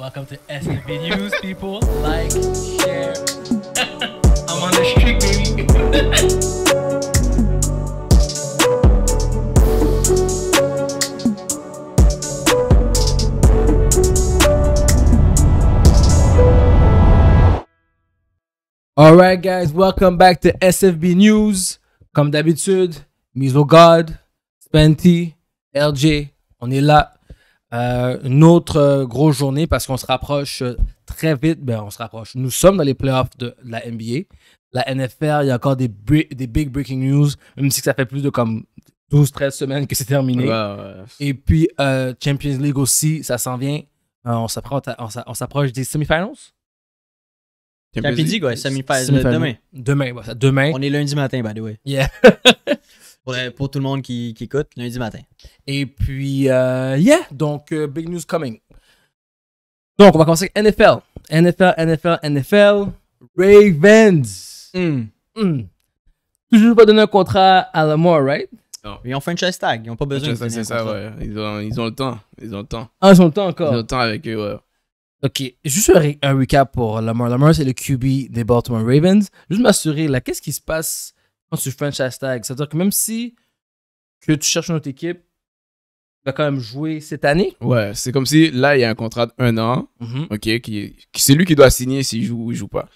Welcome to SFB News, people. Like, share. I'm on the street, baby. Alright guys, welcome back to SFB News. Comme d'habitude, mise au Spenty, LJ, on est là Euh, une autre euh, grosse journée parce qu'on se rapproche euh, très vite. Ben, on se rapproche. Nous sommes dans les playoffs de, la NBA. La NFL, il y a encore des, des big breaking news, même si ça fait plus de comme 12-13 semaines que c'est terminé. Et puis Champions League aussi, ça s'en vient. on s'approche des semi-finals. Champions League, ouais, semi-finals demain. Demain, ouais, demain. On est lundi matin, by the way. Yeah. pour, euh, pour tout le monde qui, écoute lundi matin. Et puis, euh, yeah, donc euh, big news coming. Donc, on va commencer avec NFL. NFL, NFL, NFL. Ravens. Hmm. Hmm. Toujours pas donné un contrat à Lamar, right? Ils ont fait franchise tag, ils n'ont pas besoin de c'est ça ouais. Ils ont, ils ont le temps. Ils ont le temps. Ah, ils ont le temps encore. Ils ont le temps avec eux, ouais. Ok, juste un, un recap pour Lamar. Lamar, c'est le QB des Baltimore Ravens. Juste m'assurer, là, qu'est-ce qui se passe quand tu franchise tag, C'est-à-dire que même si que tu cherches une autre équipe, tu vas quand même jouer cette année. Ouais, c'est comme si là, il y a un contrat d'un an, mhm. OK, qui, c'est lui qui doit signer s'il joue ou il joue pas.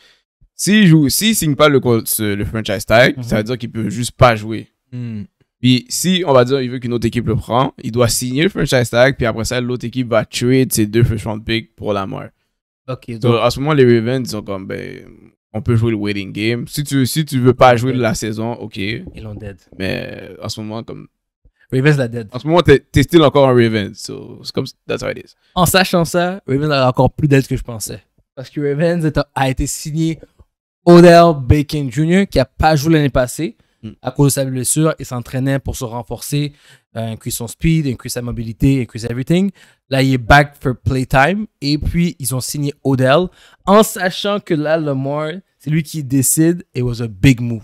S'il joue, signe pas le, le franchise tag, mhm. ça veut dire qu'il peut juste pas jouer. Hmm. Puis si, on va dire, il veut qu'une autre équipe le prend, il doit signer le franchise tag, puis après ça, l'autre équipe va tuer ses deux first round picks pour la mort. Donc... à ce moment, les Ravens, sont comme, ben, on peut jouer le waiting game. Si tu, si tu veux pas jouer de la saison, ok. Ils l'ont dead. Mais euh, en ce moment, comme. Ravens l'a dead. En ce moment, t'es still encore un Ravens. So, c'est comme. That's how it is. En sachant ça, Ravens a encore plus dead que je pensais. Parce que Ravens a été signé Odell Bacon Jr., qui a pas joué l'année passée. Mm. à cause de sa blessure. Il s'entraînait pour se renforcer, euh, son speed, inclure sa mobilité, inclure everything. Là, il est back for playtime. Et puis, ils ont signé Odell en sachant que là, Lamar, c'est lui qui décide. It was a big move.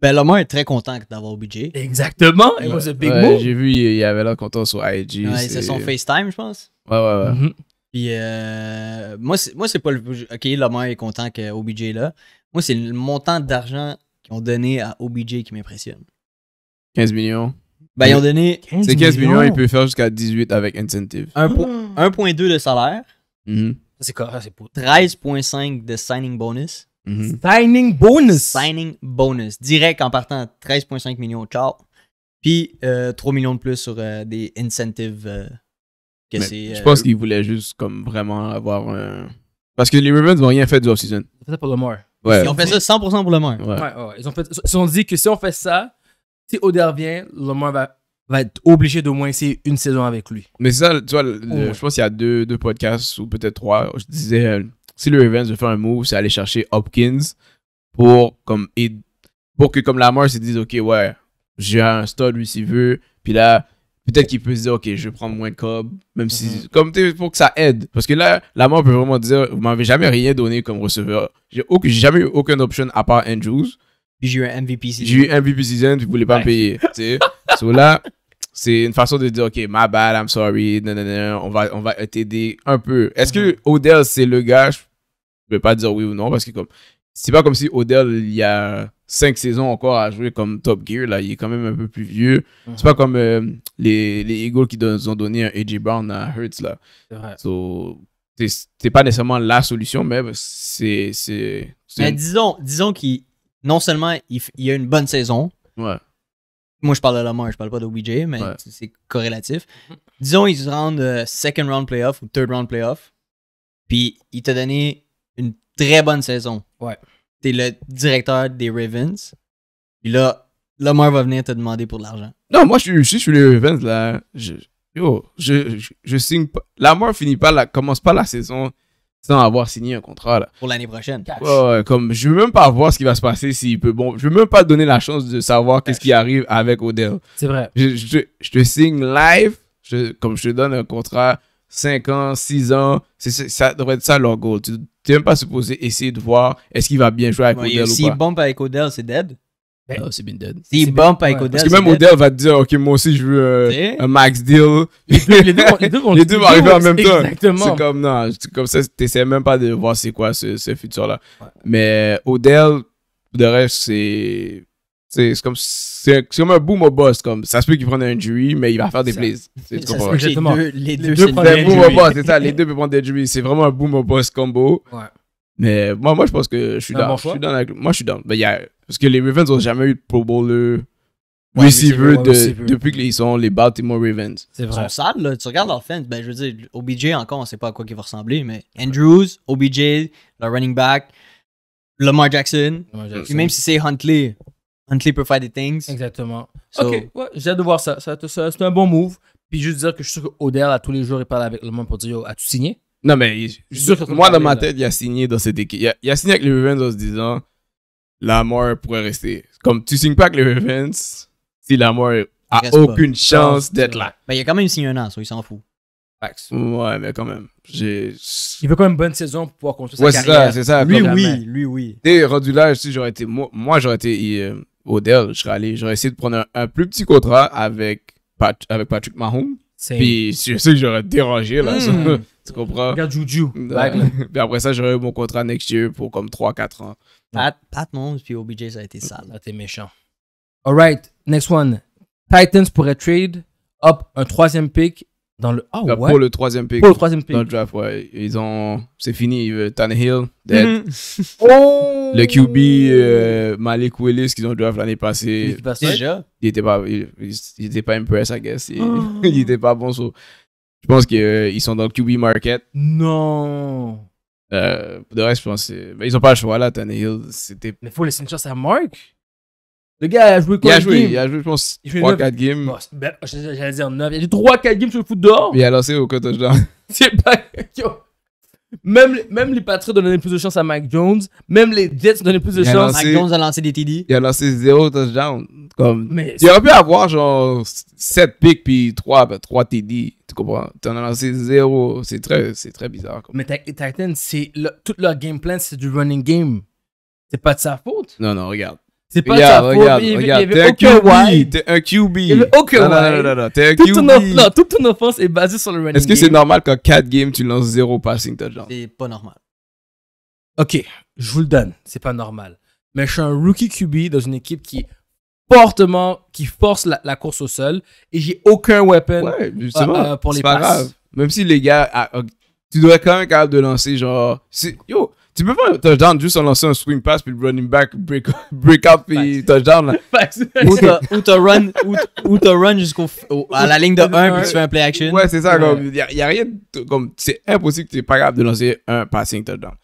Ben, Lamar est très content d'avoir OBJ. Exactement. It was a big move. J'ai vu, il y avait l'air content sur IG. c'est son FaceTime, je pense. Ouais, ouais, ouais. Mm-hmm. Euh, moi, c'est pas le. Ok, Lamar est content que OBJ là. Moi, c'est le montant d'argent ils ont donné à OBJ qui m'impressionne. 15 millions. Ben, ils ont donné. C'est 15 millions, il peut faire jusqu'à 18 avec incentive. 1,2 hmm. de salaire. Mm-hmm. C'est c'est pour 13,5 de signing bonus. Mm-hmm. Signing bonus. Signing bonus. Direct en partant à 13,5 millions. char Puis 3 euh, millions de plus sur euh, des incentives euh, que je pense qu'ils voulaient juste comme vraiment avoir un. Parce que les Ravens n'ont rien fait du off-season. Peut-être pour ils ont fait ça 100% pour le Ils ont fait, dit que si on fait ça, si Oder vient, le va, va être obligé d'au moins essayer une saison avec lui. Mais ça, tu vois, je pense qu'il y a deux, podcasts ou peut-être trois. Je disais, euh, si le Ravens veut faire un move, c'est aller chercher Hopkins pour, comme, pour que comme Lamar se dise, OK, ouais, j'ai un stud veut puis là, peut-être qu'il peut se dire, OK, je vais prendre moins de cob, même si, mhm. comme tu pour que ça aide. Parce que là, la mort peut vraiment dire, vous m'avez jamais rien donné comme receveur. J'ai jamais eu aucune option à part Andrews. j'ai eu un MVP season. J'ai eu un MVP season, vous voulez pas me payer. Tu sais, là, c'est une façon de dire, OK, my bad, I'm sorry, non, non, on va, on va t'aider un peu. Est-ce que mhm. Odell, c'est le gars, je vais pas dire oui ou non, parce que comme, c'est pas comme si Odell, il y a cinq saisons encore à jouer comme Top Gear. Là, il est quand même un peu plus vieux. Mhm. C'est pas comme euh, les, les, Eagles qui nous ont donné un AJ Brown à Hurts. Là. C'est pas nécessairement la solution, mais c'est. Mais disons, disons qu'il. Non seulement il, y a une bonne saison. Ouais. Moi, je parle de Lamar, je parle pas d'OBJ, mais c'est corrélatif. Disons, ils se rendent euh, second round playoff ou third round playoff. Puis, il t'a donné une très bonne saison. Ouais t'es le directeur des Ravens. Puis là, Lamar va venir te demander pour de l'argent. Non, moi, je, suis les Ravens, là. Je, je, signe pas. Lamar finit pas, la, commence pas la saison sans avoir signé un contrat, Pour l'année prochaine. Ouais, comme, je veux même pas voir ce qui va se passer s'il peut. Bon, je veux même pas donner la chance de savoir qu'est-ce qui arrive avec Odell. C'est vrai. Je, te signe live, je, comme je te donne un contrat 5 ans, 6 ans, ça devrait être ça leur goal. Tu n'es même pas supposé essayer de voir est-ce qu'il va bien jouer avec Odell ou si pas. S'il bump avec Odell, c'est dead. Ben, ah, c'est bien dead. S'il bump avec Odell. Parce que même Odell va te dire, OK, moi aussi, je veux euh, un max deal. Les deux, vont, arriver en même temps. C'est comme, non, comme ça, tu même pas de voir c'est quoi ce, futur-là. Mais Odell, de reste, c'est c'est comme c'est comme un boom au boss comme ça se peut qu'il prenne un jury, mais il va faire des plays c'est les deux, les deux, c'est ça les deux peuvent prendre des jury c'est vraiment un boom au boss combo mais moi moi je pense que je suis dans je suis dans moi je suis dans y a, parce que les Ravens n'ont jamais eu de Pro Bowler euh, receiver, depuis qu'ils sont les Baltimore Ravens c'est vrai ça là tu regardes l'offense ben je veux dire OBJ encore on ne sait pas à quoi qu il va ressembler mais Andrews OBJ le running back Lamar Jackson, même si c'est Huntley Huntley peut faire des things. Exactement. ok, j'ai hâte de voir ça. ça, c'est un bon move. Puis juste dire que je suis sûr qu'Odell, à tous les jours, il parle avec le monde pour dire Yo, as-tu signé Non, mais je suis sûr moi, dans ma tête, il a signé dans cette équipe. Il a, signé avec les Ravens en se disant La mort pourrait rester. Comme tu signes pas avec les Ravens si la mort a aucune chance d'être là. Mais il a quand même signé un an, ça, il s'en fout. Ouais, mais quand même. Il veut quand même une bonne saison pour pouvoir construire sa carrière. c'est ça, c'est ça. Lui, oui. Lui, oui. rendu là, j'aurais été. Moi, j'aurais été. Euh, Odell, je serais allé, j'aurais essayé de prendre un, plus petit contrat avec, Pat, avec Patrick Mahomes. Puis je sais que j'aurais dérangé là. Hmm. tu comprends? Regarde Juju. puis après ça, j'aurais eu mon contrat next year pour comme 3-4 ans. Pat, Pat Mahomes puis OBJ, ça a été sale. Là, t'es méchant. All right, next one. Titans pourrait trade up un troisième pick dans le. Ah euh, ouais. Pour le troisième pick. pick. Dans le draft, ouais. Ils ont. C'est fini. Euh, Tannehill, dead. Mhm. le oh. QB, euh, Malik Willis, qu'ils ont draft l'année passée. Déjà. Il était pas, hein. il, était pas impressed, I guess. Il, oh. était pas bon. So. Je pense qu'ils sont dans le QB market. Non. de reste, je pense. ils ont pas le choix là, Tannehill. C'était. Mais faut laisser une chance à Mark. Le gars a joué quoi Il a joué, il a joué, je pense, 3-4 games. Ben, j'allais dire 9. Il a joué 3-4 games sur le foot dehors. il a lancé au touchdown. C'est Même, même les Patriots donnaient plus de chance à Mike Jones. Même les Jets donnaient plus de chance. Lancé, Mike Jones a lancé des TD. Il a lancé 0 touchdown. Comme, il aurait pu avoir genre 7 picks puis 3, 3 TD. Tu comprends? Tu en as lancé 0. C'est très, très bizarre. Comme. Mais Titans, le, tout leur game plan, c'est du running game. C'est pas de sa faute. Non, non, regarde. C'est pas un sa faute. Il, regarde. T'es un QB. aucun non, Non, non, non, T'es un toute QB. Ton, toute ton offense est basée sur le running Est-ce que c'est normal qu'en 4 games, tu lances 0 passing genre C'est pas normal. OK, je vous le donne. C'est pas normal. Mais je suis un rookie QB dans une équipe qui fortement, qui force la, course au sol et j'ai aucun weapon ouais, euh, euh, pour les pas Grave. Même si les gars, ah, tu devrais quand même être capable de lancer genre... Yo, tu peux pas touchdown juste en lançant un swing pass puis le running back break, break puis touchdown ou te run, ou run jusqu'au à la ligne de 1 puis tu fais un play action. Ouais, c'est ça. Comme, y rien comme c'est impossible que tu pas capable de lancer un passing touchdown.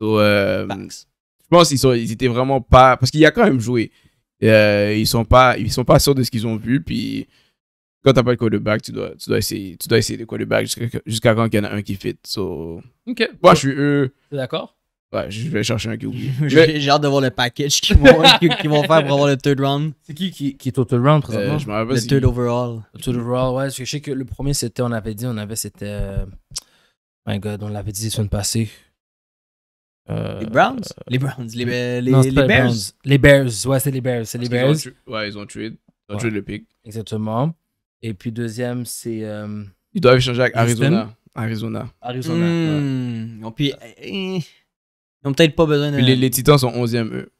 donc euh, je pense qu'ils n'étaient ils étaient vraiment pas parce qu'il y a quand même joué. Euh, ils sont pas, ils sont pas sûrs de ce qu'ils ont vu puis quand t'as pas de quarterback, tu dois, tu dois essayer, tu dois essayer de quarterback jusqu'à jusqu quand il y en a un qui fit. So... Ok. Moi, je suis eux. D'accord. Ouais, je vais chercher un QB. J'ai hâte de voir le package qu'ils vont, vont, faire pour avoir le third round. C'est qui, qui, est au third round présentement euh, Le third overall. Le third overall, ouais. Parce que je sais que le premier, c'était, on avait dit, on avait, c'était. Euh, my god, on l'avait dit la semaine passée. Euh, les Browns Les Browns. Les, les, Bears. Les Bears, ouais, c'est les Bears. C'est les Bears. ouais, ils ont tué. Ils ont trade le pick. Exactement. Et puis deuxième, c'est. ils doivent changer avec Arizona. Arizona. Arizona. Hmm. puis. Eh, eh. Ils ont peut-être pas besoin de. les, Titans sont 11e, eux.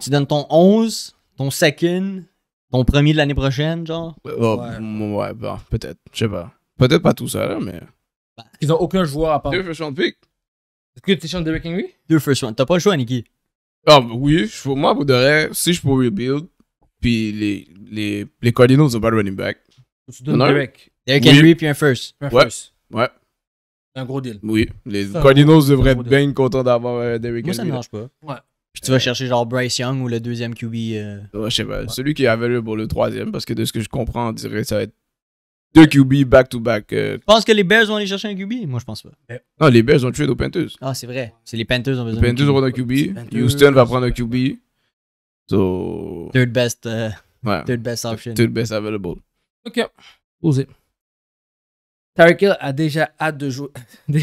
Tu donnes ton 11, ton second, ton premier de l'année prochaine, genre Ouais, ouais bah, peut-être. Je sais pas. Peut-être pas tout ça, là, mais. Ils ont aucun joueur à part. Deux first round pick. Est-ce que tu de Derek Henry Deux first round. T'as pas le choix, Nicky Ah, bah oui. Moi, vous de si je peux rebuild, puis les, les, les Cardinals n'ont pas de running back. Tu donnes Derrick. Derrick Henry, puis un first. ouais. first. Ouais. C'est un gros deal. Oui. Les Cardinals devraient être bien contents d'avoir euh, Derrick Moi, ça ne marche pas. Ouais. Puis tu vas chercher genre Bryce Young ou le deuxième QB. Euh. Ouais, je sais pas. Celui qui est available, pour le troisième, parce que de ce que je comprends, dirait ça va être deux QB back-to-back. Euh. Tu penses que les Bears vont aller chercher un QB? Moi, je pense pas. Non, les Bears ont tué aux Panthers. Ah, c'est vrai. C'est les Panthers ont besoin. Les Panthers auront un QB. Houston va prendre un QB. So. Third best, euh, third best option. Third best available. Ok. Osé. Tyreek a déjà hâte de jouer.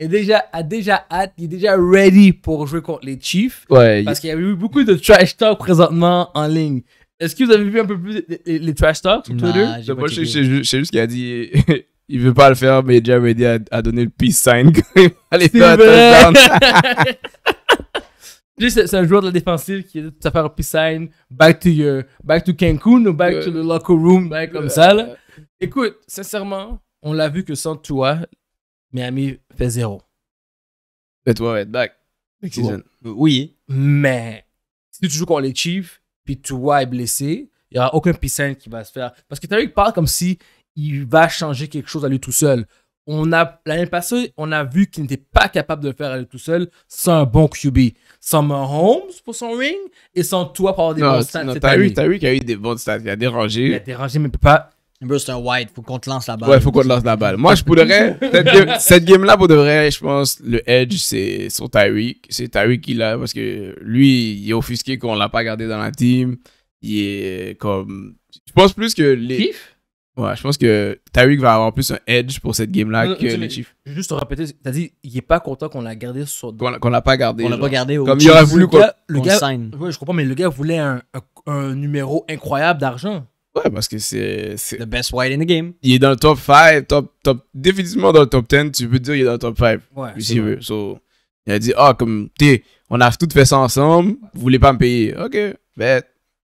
et déjà, a déjà hâte, il est déjà ready pour jouer contre les Chiefs. Ouais, parce qu'il y a eu beaucoup de trash talk présentement en ligne. Est-ce que vous avez vu un peu plus les, trash talks sur Twitter? pas je sais juste qu'il a dit il veut pas le faire, mais déjà ready à donner le peace sign Juste, c'est un joueur de la défensive qui est tout à fait un peace sign. Back to, your, back to Cancun ou back euh, to the locker room, euh, comme ça. Euh, Écoute, sincèrement, on l'a vu que sans toi, Miami fait zéro. toi, toi, être back. season. Oui. Mais si tu joues contre les Chiefs, puis toi est blessé, il n'y aura aucun piscine qui va se faire. Parce que Tariq parle comme si il va changer quelque chose à lui tout seul. On a, l'année passée, on a vu qu'il n'était pas capable de le faire à lui tout seul sans un bon QB. Sans Mahomes pour son ring et sans toi pour avoir des bons stats. Non, qu'il a eu des bons stats. Il a dérangé. Il a dérangé, mais il pas Bro, c'est un white, faut qu'on te lance la balle. Ouais, faut qu'on te lance la balle. Moi, je pourrais. cette, game, là pour de vrai, je pense, le edge, c'est sur Tyreek. C'est Tyreek qui l'a, parce que lui, il est offusqué qu'on l'a pas gardé dans la team. Il est comme. Je pense plus que les. Chief? Ouais, je pense que Tyreek va avoir plus un edge pour cette game-là que les Chiefs. Juste te répéter, as dit, il est pas content qu'on l'a gardé sur. Qu'on l'a pas gardé. On l'a pas gardé au Comme il aurait voulu quoi le, gars, Ouais, je comprends, mais le gars voulait un, un numéro incroyable d'argent. Ouais, parce que c'est. The best white in the game. Il est dans le top 5, top, top. Définitivement dans le top 10, tu peux dire qu'il est dans le top 5. Ouais. Si veut. So, il a dit, ah, comme, t'es, on a tout fait ça ensemble, vous voulez pas me payer. Ok, bête.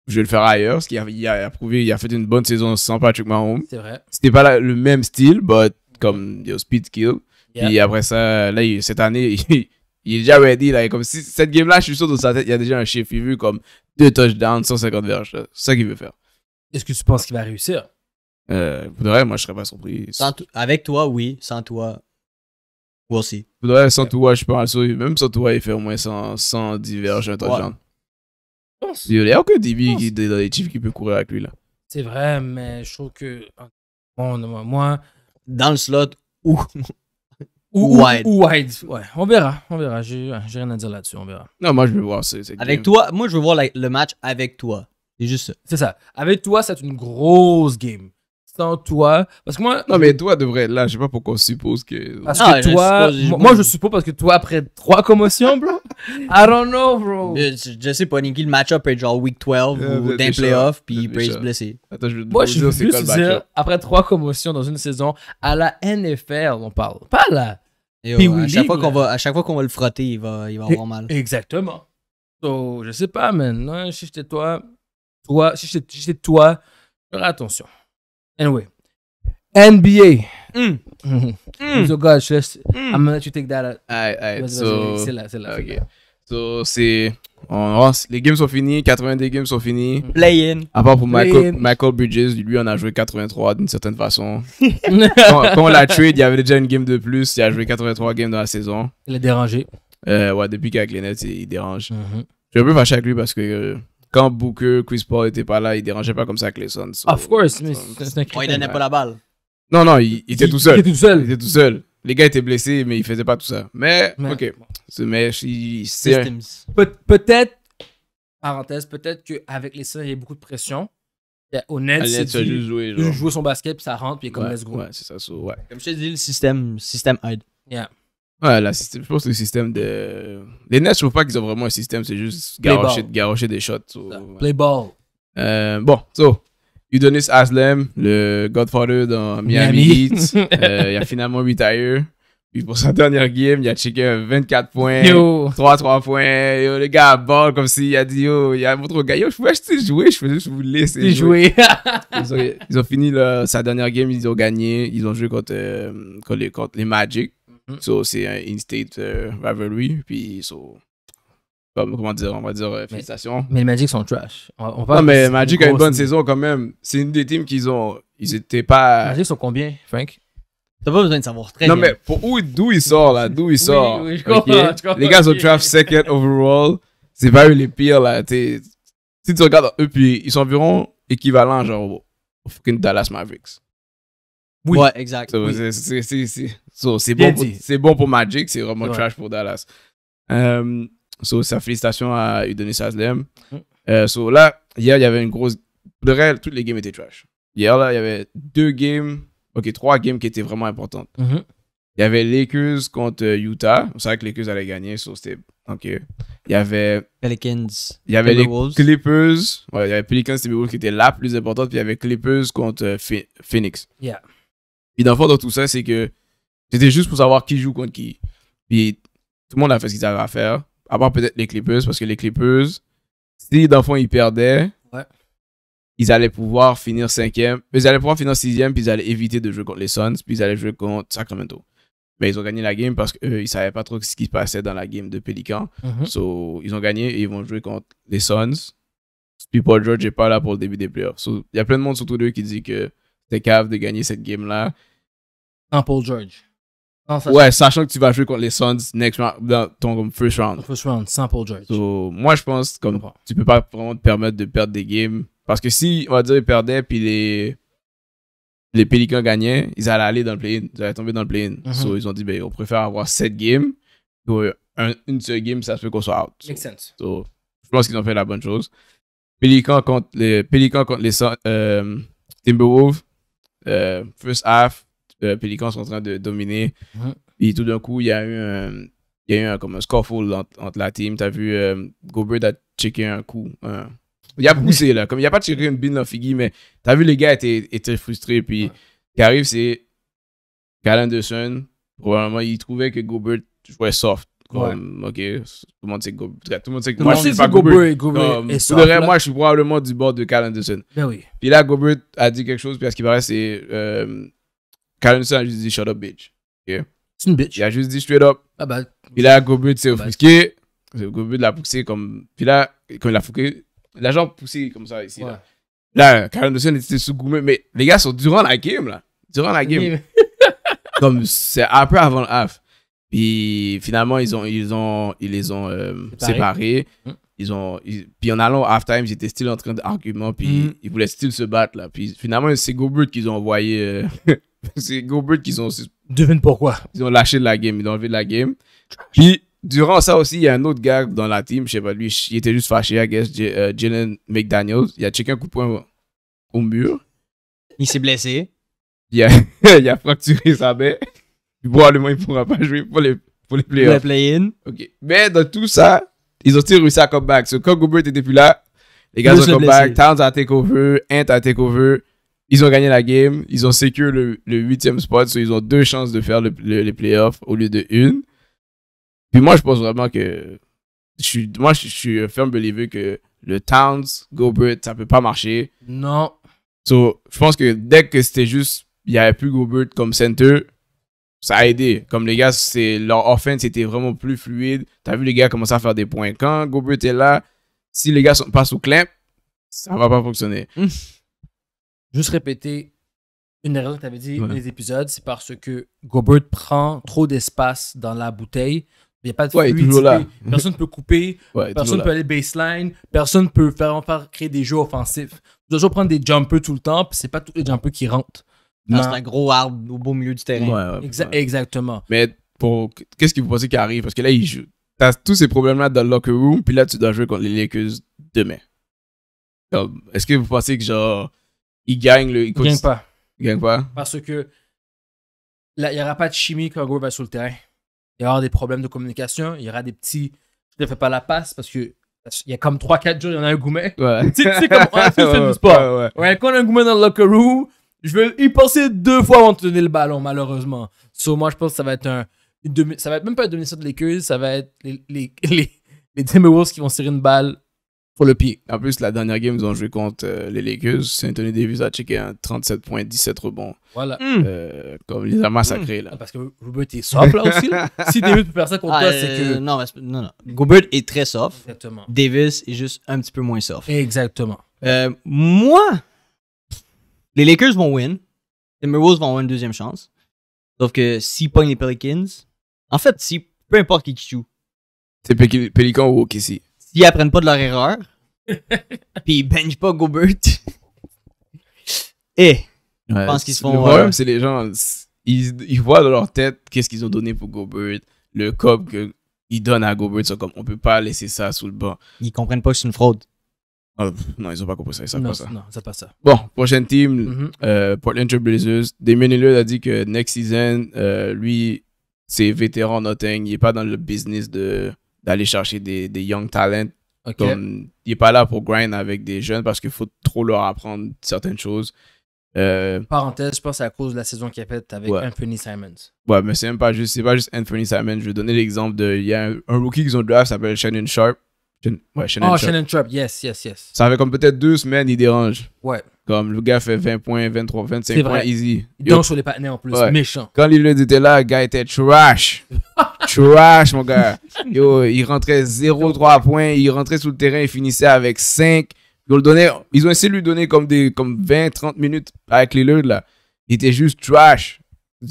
Je vais le faire ailleurs, Ce qu'il a, il a, prouvé, il a fait une bonne saison sans Patrick Mahomes. C'est vrai. C'était pas le même style, but comme, yo, speed kill. Et Puis après ça, là, cette année, il, il, est déjà ready. Là, comme cette game-là, je suis sûr dans sa tête, il y a déjà un chiffre. Il veut comme deux touchdowns, 150 verges. C'est ça qu'il veut faire. Est-ce que tu penses qu'il va réussir? Euh, moi, je serais pas surpris. avec toi, oui. Sans toi, we'll aussi. Voudrais, sans toi, sans toi, je pense. Même sans toi, il fait au moins 100, diverges, un Il n'y a aucun DB qui dans les Chiefs qui peut courir avec lui, là. C'est vrai, mais je trouve que. Bon, moi. Dans le slot ou. ou, wide. Ou wide. Ouais, on verra. On verra. J'ai, rien à dire là-dessus. On verra. Non, moi, je veux voir. C'est, avec toi, moi, je veux voir le match avec toi. C'est juste ça. C'est ça. Avec toi, c'est une grosse game. Sans toi, parce que moi. Non, mais toi, de vrai, là, je sais pas pourquoi on suppose que. Parce que toi. moi, je suppose parce que toi, après trois commotions, bro. I don't know, bro. Je, je sais pas, Nicky, le match-up est genre week 12 ou d'un playoff, puis il blessé se Attends, je veux moi, je dire, après trois commotions dans une saison, à la NFL, on parle. Pas là. Et à, chaque fois qu'on va, à chaque fois qu'on va le frotter, il va, il va avoir mal. Exactement. Je je sais pas, man. Non, si chez toi, toi, si c'était toi, ferais attention. Anyway, NBA. Hmm. So gosh, hmm. I'm let you take that. Out. So, c'est là, c'est les games sont finis, 82 games sont finis. Hmm. Playing. in À part pour Michael, Bridges, lui on a joué 83 d'une certaine façon. quand, on l'a tué, il y avait déjà une game de plus, il a joué 83 games dans la saison. Il a dérangé. Euh, ouais, depuis qu'il les il, il dérange. Mhm. Je suis un peu fâché avec lui parce que euh, quand Booker, Chris Paul n'était pas là, il dérangeait pas comme ça les So, of course, mais c'est un critère. Oh, il donnait pas la balle. Non, non, il, était tout seul. Il était tout seul. Les gars étaient blessés, mais il faisait pas tout ça. Mais, ok. Ce mec, il. Pe peut-être, parenthèse, peut-être qu'avec les Suns, il y a beaucoup de pression. Honnête, c'est juste jouer, jouer son basket, puis ça rentre, puis il est comme les let's go. Ouais, c'est ça, so, ouais. Comme je te dis, le système, système aide. Yeah. Ouais, système, je pense que le système de. Les Nets, je trouve pas qu'ils ont vraiment un système, c'est juste garocher, des shots. Play ball. Euh, bon, so, Udonis Aslem, le Godfather dans Miami, Heat, euh, il a finalement retire. Puis pour sa dernière game, il a checké 24 points, 3-3 points. Yo, le gars ball comme s'il a dit Yo, il y a un autre gars Yo, je pouvais juste jouer, je pouvais juste vous laisser jouer. ils, ont, ils, ont, fini sa dernière game, ils ont gagné. Ils ont joué contre, euh, les, contre les Magic. Mm. So, c'est un in-state euh, rivalry. Puis, so, comme, comment dire, on va dire, euh, félicitations. Mais les Magic sont trash. non, mais Magic a une bonne saison quand même. C'est une des teams qu'ils ont. Ils étaient pas. Magic sont combien, Frank T'as pas besoin de savoir très non, bien. Non, mais d'où ils sortent, là D'où ils sortent Les gars sont draft second overall. C'est pas eux les pires, là. si tu regardes eux, puis ils sont environ équivalents, genre, au fucking Dallas Mavericks. Oui. Ouais, C'est bon, pour Magic, c'est vraiment trash pour Dallas. Um, sa à Udonis Haslem. Mm. Euh, là, hier, il y avait une grosse. De réel, toutes les games étaient trash. Hier, là, il y avait deux games, ok, trois games qui étaient vraiment importantes. Mm-hmm. Il y avait Lakers contre Utah. On savait que Lakers allait gagner, Sur c'était OK. Il y avait. Pelicans. Il y avait les Clippers. il y avait Pelicans, Timberwolves qui était la plus importante. Puis il y avait Clippers contre euh, Phoenix. Yeah. Puis dans le fond, dans tout ça, c'est que c'était juste pour savoir qui joue contre qui. Puis tout le monde a fait ce qu'ils avaient à faire, à part peut-être les Clippers, parce que les Clippers, si dans le ils perdaient, ils allaient pouvoir finir cinquième, ils allaient pouvoir finir sixième, puis ils allaient éviter de jouer contre les Suns, puis ils allaient jouer contre Sacramento. Mais ils ont gagné la game parce qu'eux, ils savaient pas trop ce qui se passait dans la game de Pelican. Mhm. So, ils ont gagné et ils vont jouer contre les Suns. Puis Paul George n'est pas là pour le début des playoffs. Il y a plein de monde, surtout d'eux, qui dit que c'était cave de gagner cette game-là. Sans Paul George. ouais, sachant que tu vas jouer contre les Suns next dans ton first round. First round, sans Paul George. moi, je pense que tu tu peux pas vraiment te permettre de perdre des games. Parce que si, on va dire, ils perdaient, puis les, les Pelicans gagnaient, ils allaient aller dans le play-in. Ils allaient tomber dans le play-in. Mhm. ils ont dit, ben, on préfère avoir 7 games. pour une seule game, ça se fait qu'on soit out. Makes sense. je pense qu'ils ont fait la bonne chose. Pelicans contre les, Pelicans contre les euh, Timberwolves. Euh, first half, les euh, Pelicans sont en train de dominer. Mhm. et tout d'un coup, il y a eu un, il y comme un scuffle entre, entre la team. as vu, euh, Gobert a checké un coup. Il a poussé, là. Comme il a pas checké une bille dans Figgy, mais t'as vu, les gars étaient, frustrés. Puis, ce qui arrive, c'est Calenderson Anderson, probablement, il trouvait que Gobert jouait soft ouais. ok, tout le monde sait Go Tout le monde sait que moi, je suis pas Gobert. moi, je suis probablement du bord de Cal Anderson. Ben oui. Puis là, Gobert a dit quelque chose, puis à ce qui paraît, c'est. Euh, Anderson a juste dit shut up, bitch. C'est une bitch. Il a juste dit straight up. Ah bah. Puis là, Gobert s'est ah, bah. offusqué. Gobert l'a poussé comme. Puis là, quand il a fouqué, l'a genre poussé comme ça ici. Là. Là, était sous Goumet, mais les gars sont durant la game, là. Durant la game. comme c'est après avant le half. Puis finalement, ils, ont, ils, ont, ils les ont euh, séparés. Mm. Ils ont, puis en allant au halftime, ils étaient still en train d'argument puis mm. ils voulaient still se battre. Là. Puis finalement, c'est Gobert qu'ils ont envoyé. Euh, c'est Gobert qu'ils ont. Devine pourquoi. Ils ont lâché de la game, ils ont enlevé de la game. Puis durant ça aussi, il y a un autre gars dans la team, je sais pas, lui, il était juste fâché, I guess, euh, Jalen McDaniels. Il a checké un coup de poing au mur. Il s'est blessé. Il a, il a fracturé sa baie. Probablement, il pourra pas jouer pour les, pour les playoffs. Pour les play OK. Mais dans tout ça, ils ont tiré réussi à come back. So, quand Gobert était plus là, les gars ont come back. Towns a over, Ant a over Ils ont gagné la game. Ils ont sécurisé le, le 8 spot. ils ont deux chances de faire le, les playoffs au lieu de une. Puis moi, je pense vraiment que. Je moi, je, suis firm believer que le Towns, Gobert, ça peut pas marcher. Non. So, je pense que dès que c'était juste. Il n'y avait plus Gobert comme center ça a aidé. Comme les gars, c'est leur offense était vraiment plus fluide. T'as vu les gars commencer à faire des points. Quand Gobert est là, si les gars sont pas sous clamp, ça va pas fonctionner. Juste répéter une erreur que tu avais dit dans les épisodes, c'est parce que Gobert prend trop d'espace dans la bouteille. Il n'y a pas de ouais, Personne ne peut couper, personne ne peut aller baseline, personne ne peut faire, faire créer des jeux offensifs. Tu dois toujours prendre des jumpers tout le temps, ce c'est pas tous les jumpers qui rentrent. Dans un gros arbre au beau milieu du terrain. exactement. Mais pour qu'est-ce que vous pensez qui arrive? Parce que là, il joue. T'as tous ces problèmes-là dans le locker room, puis là, tu dois jouer contre les Lakers demain. Est-ce que vous pensez que genre il gagne le. Il gagne pas. Il gagne pas. Parce que là, il n'y aura pas de chimie quand gros va sur le terrain. Il y aura des problèmes de communication. Il y aura des petits. Je ne fais pas la passe parce que il y a comme 3-4 jours, il y en a un goumet. Ouais. tu sais, comme ouais, quand un goumet dans le locker room, je vais y penser deux fois avant de donner le ballon, malheureusement. Sauf moi, je pense que ça va être un. ça va même pas une domination de l'écueil, ça va être les, les, les, qui vont tirer une balle pour le pied. En plus, la dernière game, ils ont joué contre les euh, les Lakers. Anthony Davis a checké un 37 points, 17 rebonds. Voilà. Hmm. Euh, comme il les a massacrés, là. Ah, parce que Gobert est soft, là aussi. si Davis peut faire ça contre ah, toi, euh, c'est que. Non, non, non. Gobert est très soft. Exactement. Davis est juste un petit peu moins soft. Exactement. moi, les Lakers vont win. les Timberwolves vont avoir une deuxième chance. Sauf que s'ils pognent les Pelicans, en fait, si peu importe qui joue. C'est Pelican ou OKC. S'ils apprennent pas de leur erreur, puis ils benchent pas Gobert, eh, je pense qu'ils se font. Le euh, problème, c'est les gens, ils, voient dans leur tête qu'est-ce qu'ils ont donné pour Gobert, le cop qu'ils donnent à Gobert, sont comme on peut pas laisser ça sous le banc. Ils comprennent pas que c'est une fraude. Ah, non, ils n'ont pas compris ça. Ils savent non, ça. passe ça. Bon, prochaine team, mhm. euh, Portland Trail Blazers. Damien Lillard a dit que next season, euh, lui, c'est vétéran nothing. Il n'est pas dans le business de, d'aller chercher des, des, young talents. Okay. il n'est pas là pour grind avec des jeunes parce qu'il faut trop leur apprendre certaines choses. Euh, Parenthèse, je pense à cause de la saison qu'il a faite avec Anthony Simons. Ouais, mais c'est même pas juste, c'est pas juste Anthony Simons. Je vais donner l'exemple de, il y a un, rookie qu'ils ont draft, s'appelle Shannon Sharp. Ouais, Shannon ah, oh, yes, yes, yes. Ça avait comme peut-être deux semaines, il dérange. Ouais. Comme le gars fait 20 points, 23, 25 points, easy. Il danse sur les patinets en plus, méchant. Quand Lillard était là, le gars était trash. trash, mon gars. Yo, il rentrait 0-3 points, il rentrait sur le terrain, il finissait avec 5. Ils, ils ont essayé de lui donner comme, des, comme 20, 30 minutes avec les Lillard, là. Il était juste trash.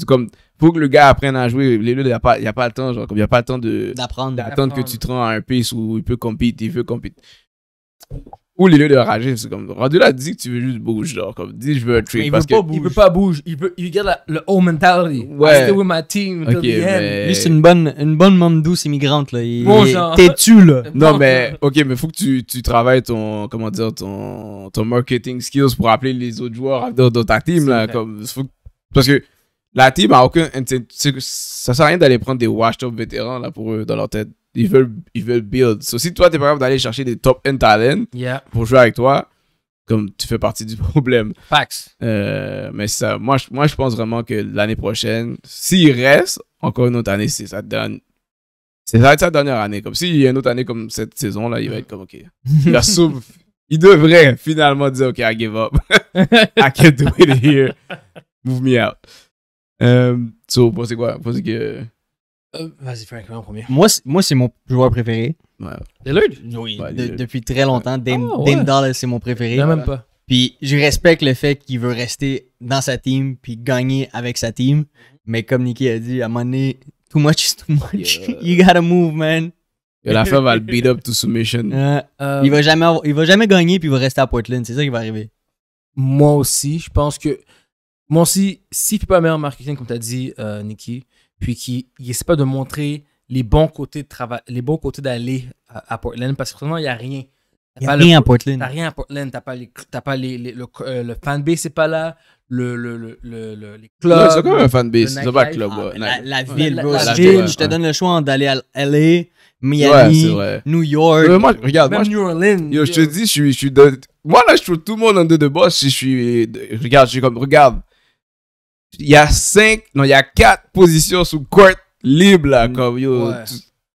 Comme, pour que le gars apprenne à jouer. Les il n'y a, pas le temps, genre, il n'y a pas le temps d'apprendre. D'attendre que tu te rends à un pays où il peut compéter, il veut compéter. Ou les lieux de rager, c'est comme rendu là, dis que tu veux juste bouger, genre, comme dis je veux un trick Il parce veut pas que... Il veut pas bouger, il veut, il garde le home mentality. Ouais. I stay with my team Ok Mais... Lui, c'est une bonne, une bonne douce immigrante, là. Il bon, têtu, là. Non, mais, ok, mais faut que tu, tu travailles ton, comment dire, ton, ton marketing skills pour appeler les autres joueurs dans, dans ta team, là. Comme, faut parce que, la team a aucun. Ça sert à rien d'aller prendre des washed up vétérans là, pour eux dans leur tête. Ils veulent, ils veulent build. si toi, t'es pas capable d'aller chercher des top end talents pour jouer avec toi, comme tu fais partie du problème. Facts. Euh, mais ça, moi, je, moi, je pense vraiment que l'année prochaine, s'il reste encore une autre année, c'est ça donne, c'est sa dernière année. Comme s'il y a une autre année comme cette saison-là, il va être comme OK. Il, il devrait finalement dire OK, I give up. I can't do it here. Move me out. Euh, so, c'est quoi? Pensez que. Euh, vas-y, Frank, en premier. Moi, c'est- moi, c'est mon joueur préféré. Ouais. Lillard? Oui, depuis très longtemps. Dame, Ah, c'est mon préféré. Non, même pas. Puis je respecte le fait qu'il veut rester dans sa team puis gagner avec sa team. Mais comme Nicky a dit, à un moment donné, too much is too much. You gotta move, man. Et la femme va le beat up to submission. Euh, il, va jamais il va jamais gagner puis il va rester à Portland. C'est ça qui va arriver. Moi aussi, je pense que moi aussi, si tu peux pas meilleur marketing, comme tu as dit, euh, Nikki, puis qui n'essaie pas de montrer les bons côtés de travail, les bons côtés d'aller à, Portland, parce que sinon, il n'y a rien. Il n'y a rien, à Portland. T'as rien à Portland. T'as pas, les, as pas les, le, euh, le fanbase n'est pas là. Le, le, le, le, les clubs. c'est comme un fanbase. C'est pas un club. Ah, la, ville, bro. La, la ville, je te donne le choix d'aller à LA, Miami, New York. regarde, même moi, New Orleans. Yo, je te dis, je suis, je suis de, moi là, je trouve tout le monde en deux de boss. Je suis, regarde, je suis comme, regarde, il y a cinq, non, il y a quatre positions sous court libre, là, mm. comme, yo,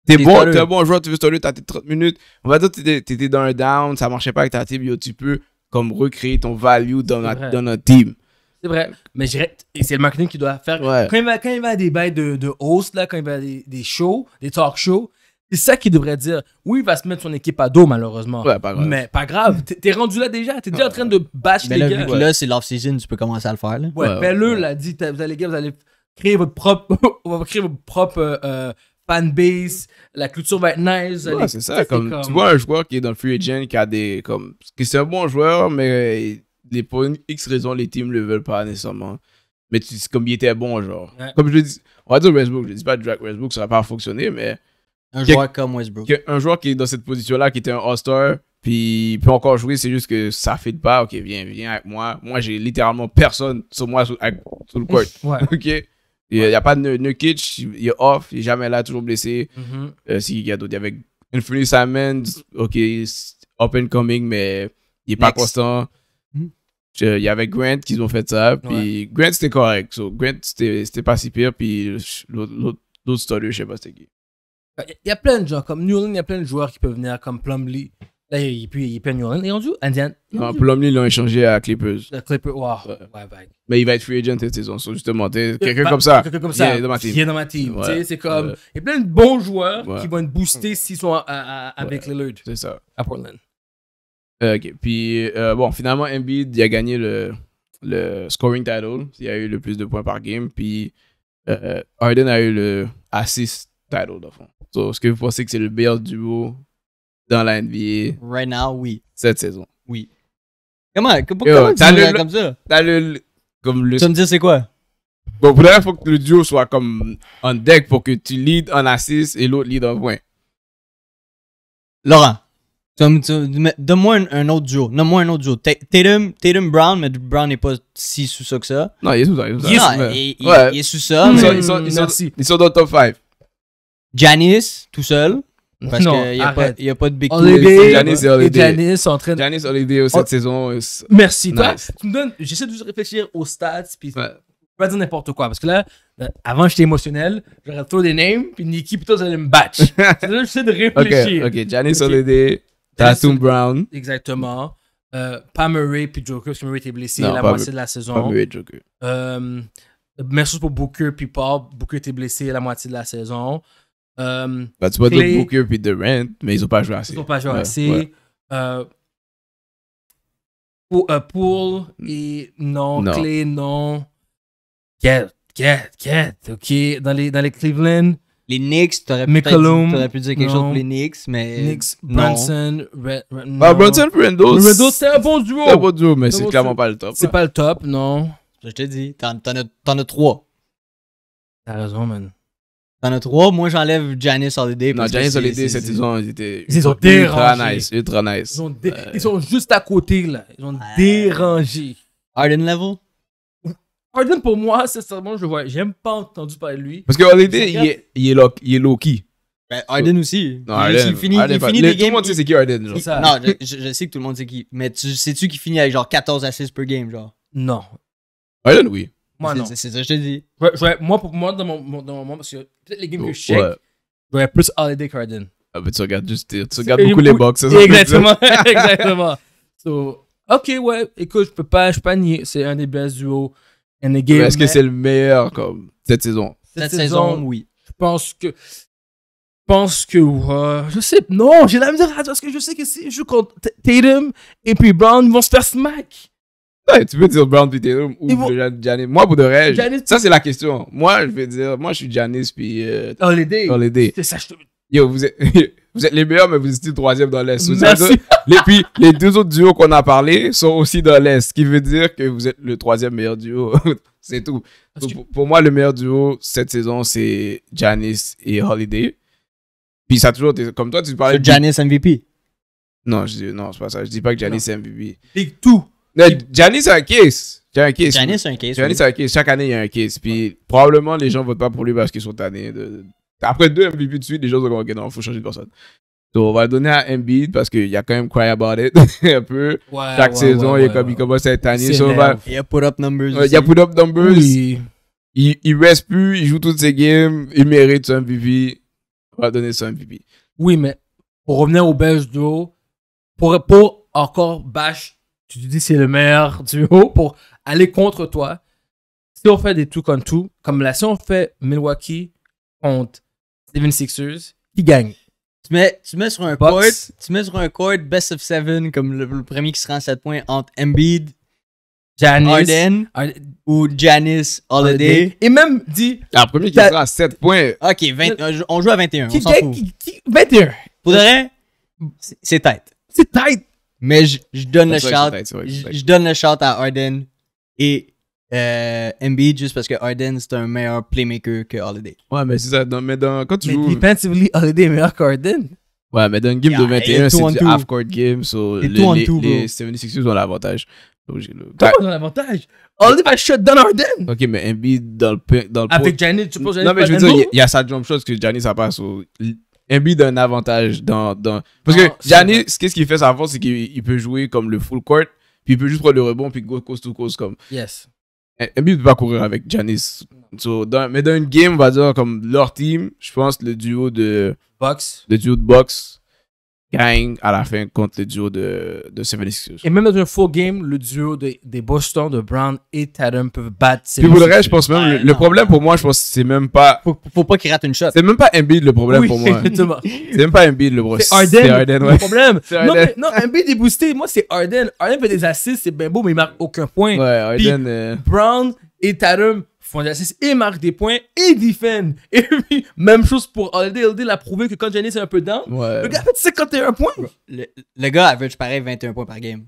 t'es bon, t'es bon joueur, tu veux story, t'as tes 30 minutes. On va dire, que t'étais dans un down, ça marchait pas avec ta team, yo, tu peux, comme, recréer ton value dans, dans notre team. C'est vrai. Mais je c'est le marketing qui doit faire. Quand, il va, quand il va à des bails de, de host, là, quand il va à des, des shows, des talk shows, c'est ça qu'il devrait dire. Oui, il va se mettre son équipe à dos, malheureusement. Ouais, pas grave. Mais pas grave. T'es- rendu là déjà. T'es déjà en train de bash les gars. que là, c'est l'off-season, tu peux commencer à le faire. là. Ouais, mais ouais, le dit, vous allez, vous allez créer votre propre, on va créer votre propre euh, euh, fanbase, la culture va être nice. Ouais, c'est ça. Comme, Tu vois un joueur qui est dans le free agent, qui a des. Comme, c'est un bon joueur, mais les- pour une X raison, les teams ne le veulent pas nécessairement. Mais comme il était bon, genre. Comme je dis, on va dire Westbrook, je dis pas Drake Westbrook, ça va pas fonctionner, mais un joueur comme Westbrook. un joueur qui est dans cette position-là, qui était un all-star, puis il peut encore jouer, c'est juste que ça fait pas. Ok, viens, viens avec moi. Moi, j'ai littéralement personne sur moi, sur, le court. Ok. Il n'y a pas de kitsch, il est off, il n'est jamais là, toujours blessé. Mm y a d'autres, il y avait ok, up coming, mais il n'est pas constant. Mm-hmm. il y avait Grant qui ont fait ça, puis Grant c'était correct. So, Grant c'était pas si pire, puis l'autre story, je sais pas c'était qui. Il y a plein de gens, comme New Orleans, il y a plein de joueurs qui peuvent venir, comme Plumlee. Là, il n'est y plus New Orleans. ils ont rendu Indiana. Non, Plumlee, ils l'ont échangé à Clippers. La Clippers, wow. Ouais. Ouais, Mais il va être free agent cette hein, saison, justement. Quelqu'un comme ça. Quelqu'un comme ça. Il est dans ma team. Il est dans ma team. C'est comme. Il y a plein de bons joueurs qui vont être boostés s'ils sont avec les Lillard. C'est ça. À Portland. Euh, ok. Puis, euh, bon, finalement, Embiid, il a gagné le, le scoring title. Il a eu le plus de points par game. Puis, euh, Harden a eu le assist title, de fond. est-ce que vous pensez que c'est le meilleur duo dans la NBA? Right now, oui. Cette saison. Oui. Comment, comment, tu le, comme ça? le, comme le... Tu me dis c'est quoi? Bon, pour il faut que le duo soit comme en deck pour que tu lead en assist et l'autre lead en point. Laurent, donne-moi un, autre duo. Donne-moi un autre duo. Tatum, Tatum Brown, mais Brown n'est pas si sous ça que ça. Non, il est sous ça. Il est sous ça. Il est, sous ça. Ils sont, dans le top 5. Janice, tout seul. Parce qu'il n'y a, a, pas de big Holiday. Janice et Holiday. Janice en train de... Janice Holiday cette oh. saison. Merci. Toi, tu me donnes... J'essaie de réfléchir aux stats. Puis ouais. pas dire n'importe quoi. Parce que là, euh, avant, j'étais émotionnel. J'aurais trop des names. Puis Nikki, plutôt, ça allait me batch. j'essaie de réfléchir. Ok, okay. Janice okay. Holiday. Tatum Brown. Exactement. Euh, pas Murray puis Joker, parce que Murray était blessé la moitié de la saison. Pas Murray Joker. Euh, merci pour Booker puis Paul. Booker était blessé la moitié de la saison. Euh, bah, tu vois de Booker puis de Rent, mais ils n'ont pas joué assez. Ils n'ont pas joué assez. Ouais, Pour, euh, euh, Pool et non, non. Clay non. Get, get, get, ok. Dans les, dans les Cleveland. Les Knicks, tu pu, aurais pu dire quelque chose pour les Knicks, mais. Knicks, Brunson, Red, ah, non. Ah, Brunson, Rendos c'est un bon duo. C'est un bon duo, mais c'est clairement pas le top. C'est pas le top, non. Je te dis, t'en as trois. T'as raison, man. T'en as trois. Moi, j'enlève Janice Holiday. Non, Janice Holiday, cette saison, ils étaient. Ils ultra nice. Ultra nice. Euh, ils, sont juste à côté, là. Ils ont dérangé. Harden level? Harden, pour moi, c'est sincèrement, je vois. j'aime pas entendu parler de lui. Parce que Holiday, il est, il est, low, key Ben, Harden aussi. Non, Il- finit, il les- Tout le monde sait qui Harden. genre. Non, je, sais que tout le monde sait qui. Mais cest sais-tu qui finit avec genre 14 assists per game, genre? Non. Harden, oui. Moi, non. C'est ça que je te dis. moi, pour moi, dans mon, moment, dans mon parce que peut-être les games que je check, Ouais. j'aurais plus Holiday carden Ah, mais tu regardes juste, tu regardes beaucoup les box. c'est Exactement, exactement. So, ok, ouais, écoute, je peux pas, je peux pas nier, c'est un des best duos the game. Est-ce que c'est le meilleur comme cette saison cette saison, oui. Je pense que. Je pense que. je sais. Non, j'ai la misère parce que je sais que si je joue contre Tatum et puis Brown, ils vont se faire smack tu peux dire Brown puis ou Moi, pour de ça c'est la question. Moi, je vais dire, moi je suis janice puis. Euh, Holiday. Holiday. vous êtes, les meilleurs, mais vous étiez troisième dans l'Est. et puis, les deux autres duos qu'on a parlé sont aussi dans l'Est, ce qui veut dire que vous êtes le troisième meilleur duo. c'est tout. pour, moi, le meilleur duo cette saison, c'est janice et Holiday. Puis ça toujours Comme toi, tu parlais. De... Janis MVP. Non, je dis, non, c'est pas ça. Je dis pas que Janis MVP. Big tout. Janice a un case. Janice a un case. Janice a un case. Chaque année, il y a un case. Puis probablement, les gens votent pas pour lui parce qu'ils sont tannés. De... Après deux MVP de suite, les gens sont comme, ok, non, il faut changer de personne. Donc, on va le donner à Embiid parce qu'il y a quand même cry about it un peu. Chaque saison, il, comme, il commence à être tanné. Il y a put up numbers. il y a put up numbers. Il, reste plus, il joue toutes ses games, il mérite son MVP. On va donner son MVP. Oui, mais pour revenir au best duo, pour, pour encore bash tu te dis c'est le meilleur du haut pour aller contre toi. Si on fait des tout contre tout, comme là, si on fait Milwaukee contre 76ers, qui gagne? Tu mets, tu mets sur un court, tu mets sur un court best of seven, comme le, premier qui sera en 7 points entre Embiid, Janice, Arden, ah, ou Janice Holiday. Et même dit. Ah, le premier qui sera à 7 points. Ok, 21 on joue à 21. Qui, Qui, 21. C'est tight. C'est tight. Mais je, donne le shot donne le à Arden et euh, Embiid juste parce que Arden c'est un meilleur playmaker que Holiday. Ouais, mais c'est ça. mais dans, quand tu mais joues. Holiday est meilleur qu'Arden. Ouais, mais dans une game de 21, c'est du half-court game. So les, les, 76 ont l'avantage. Toi, bah, ils l'avantage. Holiday va shot down Harden. Ok, mais Embiid dans le dans le Avec Giannis, tu penses Non, mais je veux dire, il y, a sa jump shot que Giannis ça passe. Embiid a un avantage dans. dans... Parce que Janis qu'est-ce qu'il fait sa force, c'est qu'il peut jouer comme le full court, puis il peut juste prendre le rebond, puis go coast to cause Comme... Yes. Embiid ne peut pas courir avec Janis mais dans une game, on va dire, comme leur team, je pense le duo de. Box. Le duo de boxe gagne à la fin contre le duo de, de 76 Et même dans un full game, le duo des Boston, de Brown et Tatum peuvent battre Puis pour le reste, je pense même, le, problème pour moi, je pense que c'est même pas. Faut, pas qu'il rate une shot. C'est même pas Embiid le problème pour moi. c'est même pas Embiid le problème. C'est Harden. Arden, ouais. le problème. non, non, Embiid est boosté. Moi, c'est Arden Arden fait des assists, c'est bien beau, mais il marque aucun point. Ouais, Arden. Euh, Brown et Tatum font des et marque des points et défend. Et puis, même chose pour Holiday. Holiday l'a prouvé que quand Janis est un peu down, le gars fait 51 points. Le, le gars average pareil 21 points par game.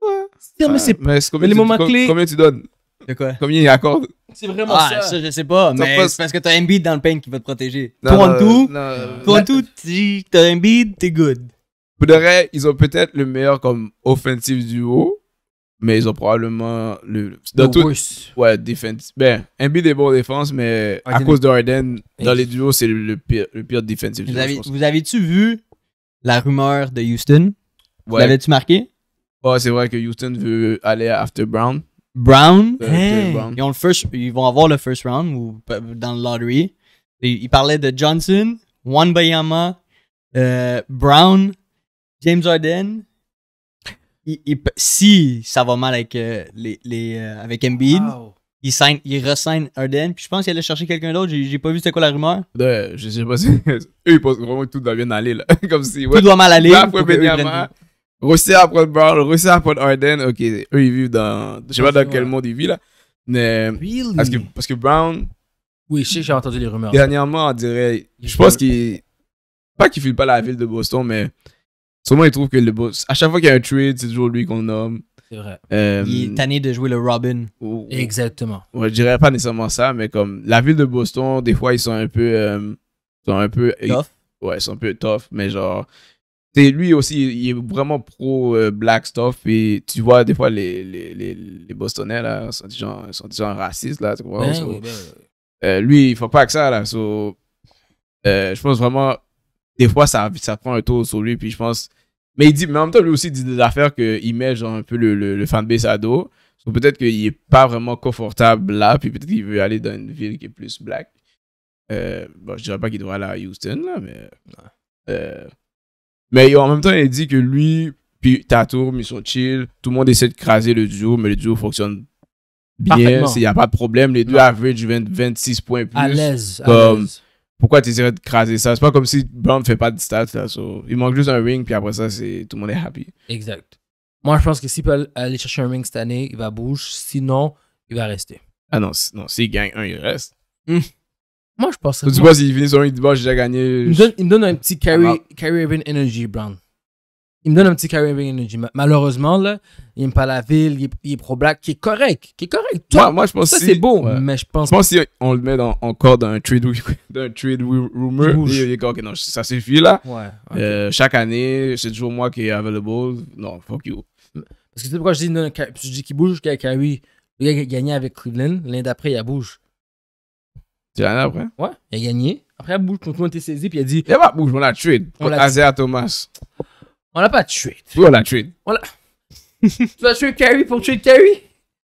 Ouais. mais c'est les moments clés. Combien tu donnes De quoi Combien il accorde C'est vraiment ah, ça. ça. je sais pas. Mais c'est parce que t'as un beat dans le pain qui va te protéger. en Toronto, tout, t'as un beat, t'es good. Pour de ils ont peut-être le meilleur comme offensive duo mais ils ont probablement le, dans ouais défense ben Embiid est bon défense mais à cause de dans les duos c'est le, pire le pire défensif vous, avez, vous tu vu la rumeur de Houston ouais. vous l'avez-tu marqué oh c'est vrai que Houston veut aller after Brown Brown, euh, Ils, ont first, ils vont avoir le first round ou dans le lottery ils parlaient de Johnson Juan Bayama euh, Brown James Harden si ça va mal avec, euh, les, euh, avec Embiid, il, signe, re-signe Arden. Puis je pense qu'il allait chercher quelqu'un d'autre. J'ai, pas vu c'était quoi la rumeur. je sais pas si. Eux, ils pensent vraiment que tout doit bien aller. Là. Comme si, tout doit mal aller. Après Russie après Brown, Russie après Arden. Ok, eux, ils vivent dans. Je sais pas dans quel monde ils vivent là. Mais. Parce, que, parce que Brown. Oui, je j'ai entendu les rumeurs. Dernièrement, on dirait. Je pense qu'il. Pas qu'il file pas la ville de Boston, mais il trouve que le boss, à chaque fois qu'il y a un trade, c'est toujours lui qu'on nomme. C'est vrai. Euh, il est tanné de jouer le Robin. Oh, oh. Exactement. Ouais, je dirais pas nécessairement ça, mais comme la ville de Boston, des fois, ils sont un peu. Euh, sont un peu tough. Ouais, ils sont un peu tough, mais genre. C'est lui aussi, il est vraiment pro euh, black stuff. Et tu vois, des fois, les, les, les, Bostonnais, là, sont des gens, sont des gens racistes, là. Tu ben ben lui, il faut pas que ça, là. je pense vraiment, des fois, ça, ça prend un tour sur lui. Puis je pense, mais il dit, en même temps, lui aussi, dit des affaires qu'il met genre un peu le, fanbase à dos. peut-être qu'il n'est pas vraiment confortable là, puis peut-être qu'il veut aller dans une ville qui est plus black. Euh, bon, je dirais pas qu'il doit aller à Houston, là, mais. Euh, mais en même temps, il dit que lui, puis Tatoum, ils sont chill. Tout le monde essaie de craser le duo, mais le duo fonctionne bien. Il n'y a pas de problème. Les deux average 26 points plus. À l'aise. à l'aise pourquoi tu essaierais de craser ça? C'est pas comme si Brown fait pas de stats, là. il manque juste un ring, puis après ça, c'est, tout le monde est happy. Exact. Moi, je pense que s'il peut aller chercher un ring cette année, il va bouger. Sinon, il va rester. Ah non, non s'il gagne un, il reste. Hmm. Moi, je pense que. Tu vois, s'il finit sur un, il dit, bon, j'ai déjà gagné. Il me, donne, un petit ah, carry, even bah. carry Energy, Brown il me donne un petit carry Energy. Malheureusement, là, il n'aime pas la ville, il est, pro-black, qui est correct, qui est correct. moi, moi, je pense ça, c'est beau, mais je pense. Je pense si on le met dans, encore dans un trade, dans trade rumor, il, est ok, non, ça suffit là. Euh, chaque année, c'est toujours moi qui est available. Non, fuck you. Parce que tu sais pourquoi je dis, je dis qu'il bouge, qu'il a il a gagné avec Cleveland, l'année d'après, il a bouge. C'est l'année après? Ouais, il a gagné. Après, il bouge, contre le monde était saisi, puis il a dit. Il a pas bouge, on a trade. On Thomas. On l'a pas tué. Oui, on l'a tué. tu vas tuer carry pour tuer Kerry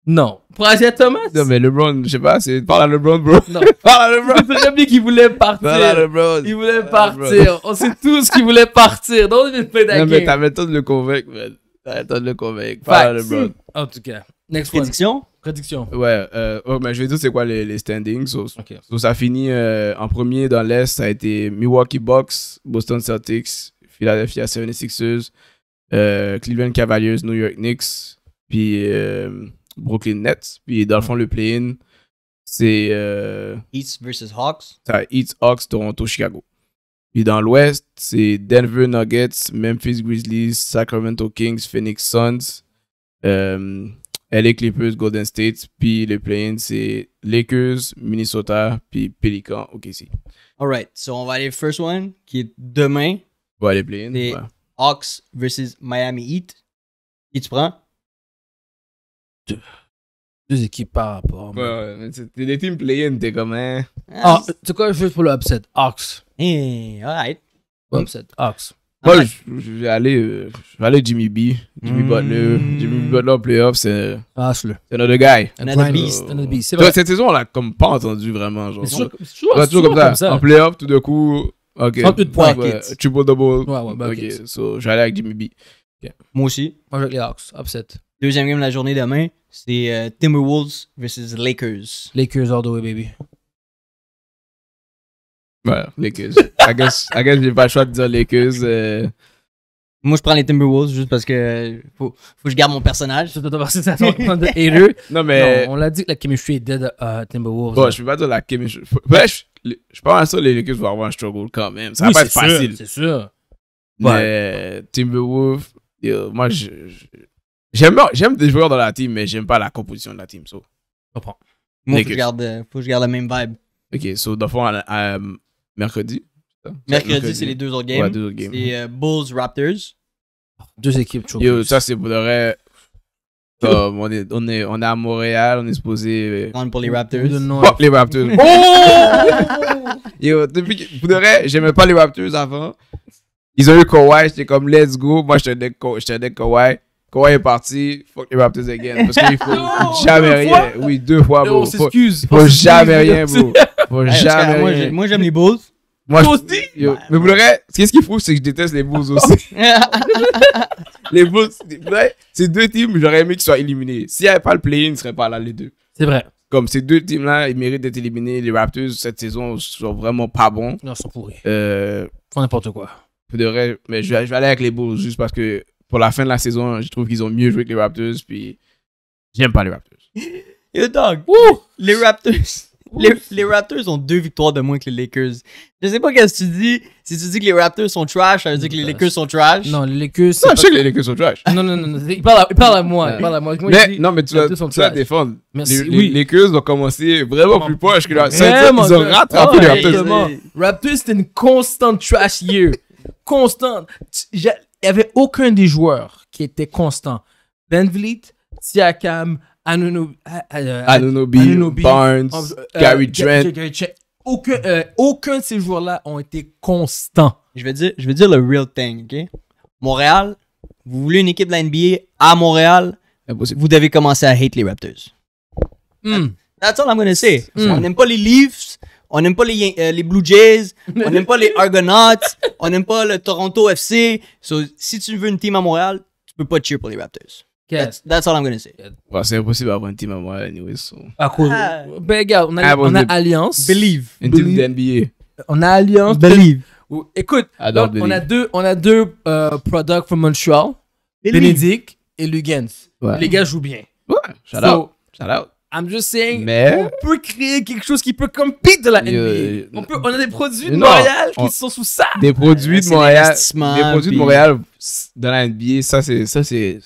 Non. Pour Asia Thomas? Non, mais LeBron, je sais pas, c'est... Parle à LeBron, bro. Non. Parle à LeBron. C'est très bien qu'il voulait partir. Parle à LeBron. Il voulait partir. on sait tous qu'il voulait partir. Donc, on est pas Non, mais t'as le temps de le convaincre, man. T'as le temps de le convaincre. Parle Fact. à LeBron. En tout cas. Next Prédiction? Prédiction. Ouais, euh, oh, mais je vais dire c'est quoi les, standings. Donc ça finit euh, en premier dans l'Est, ça a été Milwaukee Bucks, Boston Celtics, Philadelphia 76ers, euh, Cleveland Cavaliers, New York Knicks, puis euh, Brooklyn Nets. Puis dans le fond, le play-in, c'est. Euh, East versus Hawks. East, Hawks, Toronto, Chicago. Puis dans l'ouest, c'est Denver Nuggets, Memphis Grizzlies, Sacramento Kings, Phoenix Suns, LA Clippers, Golden State. Puis le play-in, c'est Lakers, Minnesota, puis Pelican, OKC. All right, so on va aller first one, qui est demain. Ouais, les play-ins. C'est Hawks versus Miami Heat. Qui tu prends deux, équipes par rapport. C'est t'es des teams play-in, t'es comme. Hein? Ah, ah c'est quoi juste pour le upset Hawks. Hey, eh, alright. Hmm. Upset Hawks. Moi, euh, je vais aller Jimmy B, Jimmy hmm. Butler. Jimmy Butler en playoff, c'est. Passe-le. C'est notre guy. Another beast. Another beast. Cette saison, on l'a comme pas entendu vraiment. Genre. C'est toujours, comme, ça. En playoff, tout de coup, Ok. 38 points. Triple double. Ouais, ouais, bah, Ok, so j'allais avec Jimmy B. Moi aussi. Moi, avec les Hawks. Upset. Deuxième game de la journée demain, c'est euh, Timberwolves versus Lakers. Lakers all the way, baby. Ouais, Lakers. I guess, I guess j'ai pas le choix de dire Lakers. Euh, moi, je prends les Timberwolves juste parce que faut, faut que je garde mon personnage. Surtout parce que ça de haineux. Non, mais. on l'a dit que la chemistry est dead à euh, Timberwolves. Bon, hein. je peux pas dire la chemistry. Ben, je, pense que ça, les Lakers vont avoir un struggle quand même. Ça va pas être facile. C'est sûr. Mais Timberwolves, moi, j'aime j'aime des joueurs dans la team, mais j'aime pas la composition de la team. So. Moi, faut je garde, faut que je garde la même vibe. Ok, so, dans mercredi. Mercredi, c'est les deux autres games. C'est euh, Bulls Raptors. Deux équipes Yo, ça, c'est pour on, est, on, est, on est à Montréal, on est supposé. Euh, on pour les Raptors. Fuck les Raptors. Oh! Yo, depuis Pour de j'aimais pas les Raptors avant. Ils ont eu Kawhi, j'étais comme let's go. Moi, j'étais deck Kawhi. Kawhi est parti, fuck les Raptors again. Parce qu'il faut jamais rien. Oui, deux fois, bro. Faut, faut jamais rien, bro. Faut jamais rien. Moi, j'aime les Bulls. Moi, aussi? mais vous le ce qu'il faut, c'est que je déteste les Bulls aussi. les Bulls, ces deux teams, j'aurais aimé qu'ils soient éliminés. S'il n'y avait pas le play-in, ils ne seraient pas là, les deux. C'est vrai. Comme ces deux teams-là, ils méritent d'être éliminés. Les Raptors, cette saison, sont vraiment pas bons. Non, ils sont pourris. Euh, Font n'importe quoi. mais je vais, aller avec les Bulls juste parce que pour la fin de la saison, je trouve qu'ils ont mieux joué que les Raptors. Puis, j'aime pas les Raptors. Yo, dog. Les Raptors les, Raptors ont deux victoires de moins que les Lakers. Je sais pas qu'est-ce que tu dis. Si tu dis que les Raptors sont trash, tu dis que les Lakers sont trash. Non, les Lakers. Non, je sais que les Lakers sont trash. Non, non, non. Il, parle à, parle moi. parle moi. mais, non, mais tu vas, ça défendre. Merci. Les, oui. les Lakers ont commencé vraiment plus poche que les Raptors. Ils ont rattrapé les Raptors. Raptors, c'était une constante trash year. constante. Il n'y avait aucun des joueurs qui était constant. Ben Vliet, euh, euh, Anunobi, Barnes, euh, Gary Trent. Aucun, aucun de ces joueurs-là ont été constants. Je vais dire, je veux dire le real thing, OK? Montréal, vous voulez une équipe de la NBA à Montréal, vous devez commencer à hater les Raptors. Hmm. That's all I'm going to say. Hmm. On n'aime pas les Leafs, on n'aime pas les, Blue Jays, on n'aime pas les Argonauts, on n'aime pas le Toronto FC. si tu veux une team à Montréal, tu peux pas cheer pour les Raptors. Yeah. That's, that's all I'm gonna say. c'est impossible d'avoir un team à moi, anyway. So. Ben, on a, on a Alliance. Believe. Un team On a Alliance. Believe. Écoute, on a deux, on a deux euh, products from Montreal. Believe. Benedict et Lugens. Les gars jouent bien. Ouais. Shout out. Shout out. I'm just saying, on peut créer quelque chose qui peut compete de la NBA. on, peut, on, a des produits de Montréal qui sont sous ça. Des produits de Montréal. Des produits de Montréal dans la NBA, ça c'est ça c'est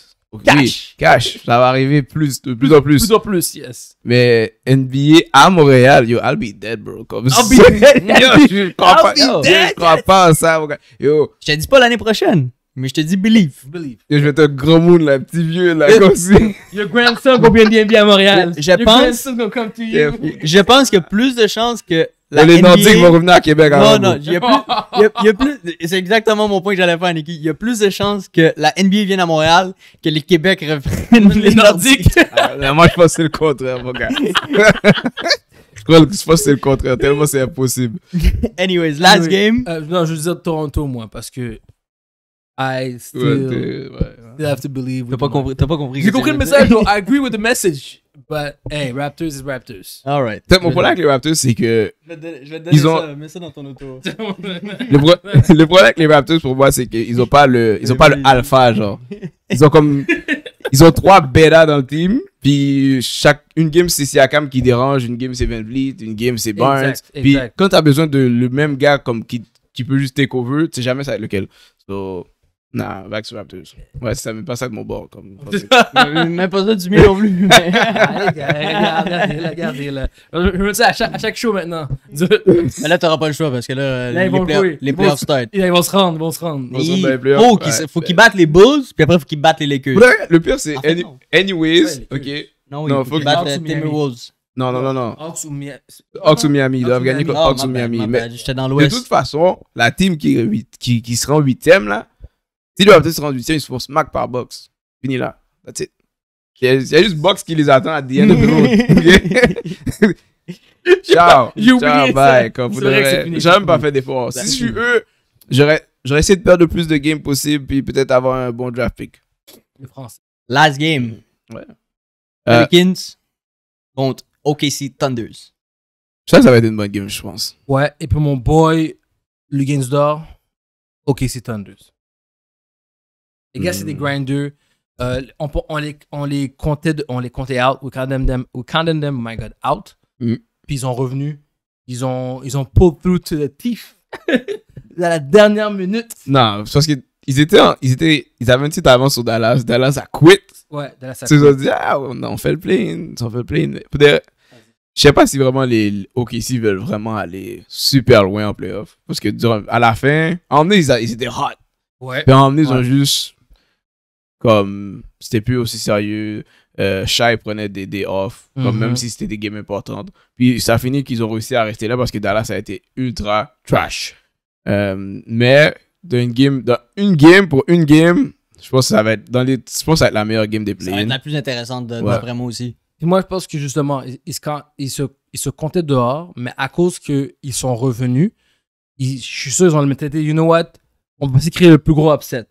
Cash. Oui, cash. Ça va arriver plus, de plus, en plus. Plus en plus, yes. Mais NBA à Montréal, yo, I'll be dead, bro. Comme I'll be dead. yo, je crois I'll pas, dead. je crois pas en ça, Yo. Je te dis pas l'année prochaine. Mais je te dis believe. Believe. Yo, je vais te gros moon, là, petit vieux, là, comme si. Your grandson go bien NBA à Montréal. Je, Your pense. Grandson go come to you. Je pense que plus de chances que les Nordiques vont revenir à Québec. Non, non, il y a plus, y plus c'est exactement mon point que j'allais faire, Nicky. Il y a plus de chances que la NBA vienne à Montréal que les Québec reviennent les, Nordiques. Ah, moi, je pense que c'est le contraire, mon gars. je crois que je pense que c'est le contraire, tellement c'est impossible. Anyways, last game. Euh, non, je veux dire Toronto, moi, parce que I still... Ouais, ouais. Tu have T'as pas, compris, t'as pas compris. J'ai compris le message, je I agree with the message. But hey, Raptors is Raptors. All right. peut mon problème avec les Raptors, c'est que. Je vais te, donner, ça, mets ça dans ton auto. le, problème avec les Raptors pour moi, c'est qu'ils ont pas le, ils ont pas le alpha, genre. Ils ont comme. Ils ont trois bêtas dans le team. Puis chaque, une game, c'est Siakam qui dérange, une game, c'est Van une game, c'est Barnes. Puis quand tu as besoin de le même gars comme qui, qui peut juste take over, tu sais jamais ça avec lequel. So, non, back to Raptors. Ouais, c'est même pas ça de mon bord. Comme, même pas ça du mieux non plus. regardez regardez, regardez, là. Je veux dire, à chaque, à chaque show maintenant. mais là, t'auras pas le choix parce que là, les, les playoffs start. Ils vont se rendre, ils vont se rendre. Ils Faut qu'ils battent les Bulls, puis après, faut qu'ils battent les Lakers. le pire, c'est anyways, ok. Non, il faut qu'ils battent les Timberwolves. Non, non, non, non. Hawks ou Miami. Hawks ou Miami. Ils doivent gagner contre Hawks ou ah, Miami. Mais de toute façon, la team qui, qui, qui sera en huitième, là, S'ils doivent se rendre 8 ils se font smack par box. Fini là. That's it. Il y, a, juste box qui les attend à the end ciao. Ciao, bye. J'aurais même pas fait d'efforts. Bah, si je suis eux, j'aurais essayé de perdre le plus de games possible puis peut-être avoir un bon draft pick. Le France. Last game. Ouais. Euh, contre OKC Thunders. Ça, ça va être une bonne game, je pense. Ouais, et puis mon boy, d'or, OKC Thunders. Les gars, c'est des hmm. grinders. Euh, on, on, les, on, les comptait, on les comptait out. We condemned them, we my God, out. Hmm. Puis ils ont revenu. Ils ont, ils ont pulled through to the teeth » à la dernière minute. Non, parce qu'ils étaient, ils étaient, ils avaient un petite avance sur Dallas. Dallas a quit. Ouais, Dallas a quit. Ils ont dit, ah, on fait le plein on fait le plein Je sais pas si vraiment les OKC veulent vraiment aller super loin en playoff. Parce que à la fin, en ils, étaient hot. Ouais. Puis en ils ont juste comme, c'était plus aussi sérieux. Euh, Shai prenait des, des off, mhm. même si c'était des games importantes. Puis ça finit qu'ils ont réussi à rester là parce que Dallas a été ultra trash. Euh, mais d'une game, dans une game pour une game, je pense que ça va être dans les, je pense ça être la meilleure game des playoffs. La plus intéressante d'après moi aussi. moi, je pense que justement, ils, se, ils se comptaient dehors, mais à cause qu'ils sont revenus, ils, je suis sûr, qu'ils ont le you know what, on va s'écrire créer le plus gros upset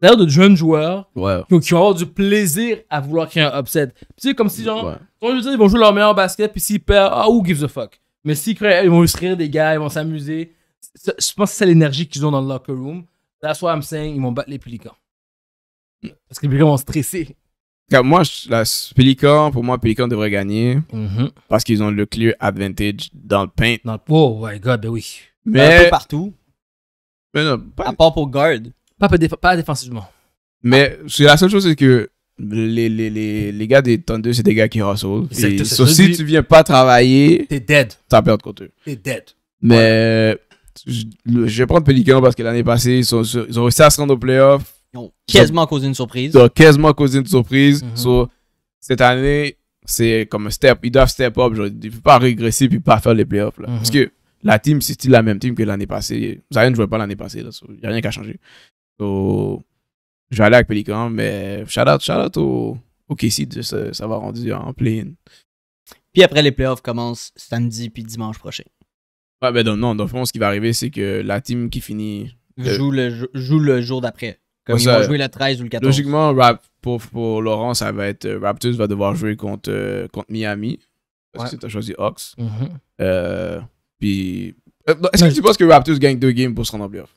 d'ailleurs de jeunes joueurs qui vont avoir du plaisir à vouloir créer un upset. Tu sais, comme si, genre, ils vont jouer leur meilleur basket, puis s'ils perdent, ah, who gives a fuck. Mais s'ils vont se rire des gars, ils vont s'amuser. Je pense que c'est l'énergie qu'ils ont dans le locker room. That's why I'm saying, ils vont battre les Pelicans. Parce que les Pelicans vont stresser. moi, la pour moi, Pelicans devraient gagner mm-hmm. parce qu'ils ont le clear advantage dans le paint. Dans le... Oh my god, ben oui. Mais... Un peu partout. À part pour guard. Pas, défensivement. Mais la seule chose, c'est que les, gars des Thunder c'est des gars qui ressortent. si tu viens pas travailler, t'es dead. T'as perdu contre eux. T'es dead. Mais je, vais prendre Pelican parce que l'année passée, ils, ont réussi à se rendre aux playoff Ils ont quasiment causé une surprise. Ils ont quasiment causé une surprise. Mm-hmm. cette année, c'est comme un step. Ils doivent step up. ils ne peuvent pas régresser puis pas faire les playoffs. Mm-hmm. Parce que la team, c'est la même team que l'année passée. Zion ne jouait pas l'année passée. Il n'y a rien qui a changé So, je vais aller avec Pelican, mais shout out, shout out au, au KC de s'avoir rendu en play-in. Puis après, les playoffs commencent samedi puis dimanche prochain. Ouais, ben non, non, dans le fond, ce qui va arriver, c'est que la team qui finit. Joue, le, joue le jour d'après. Comme ils vont jouer le 13 ou le 14. Logiquement, rap, pour, pour Laurent, ça va être. Euh, Raptors va devoir jouer contre, euh, contre Miami. Parce que tu as choisi Hawks. Mhm. euh, puis. Euh, est-ce que tu penses que Raptors gagne deux games pour se rendre en playoff?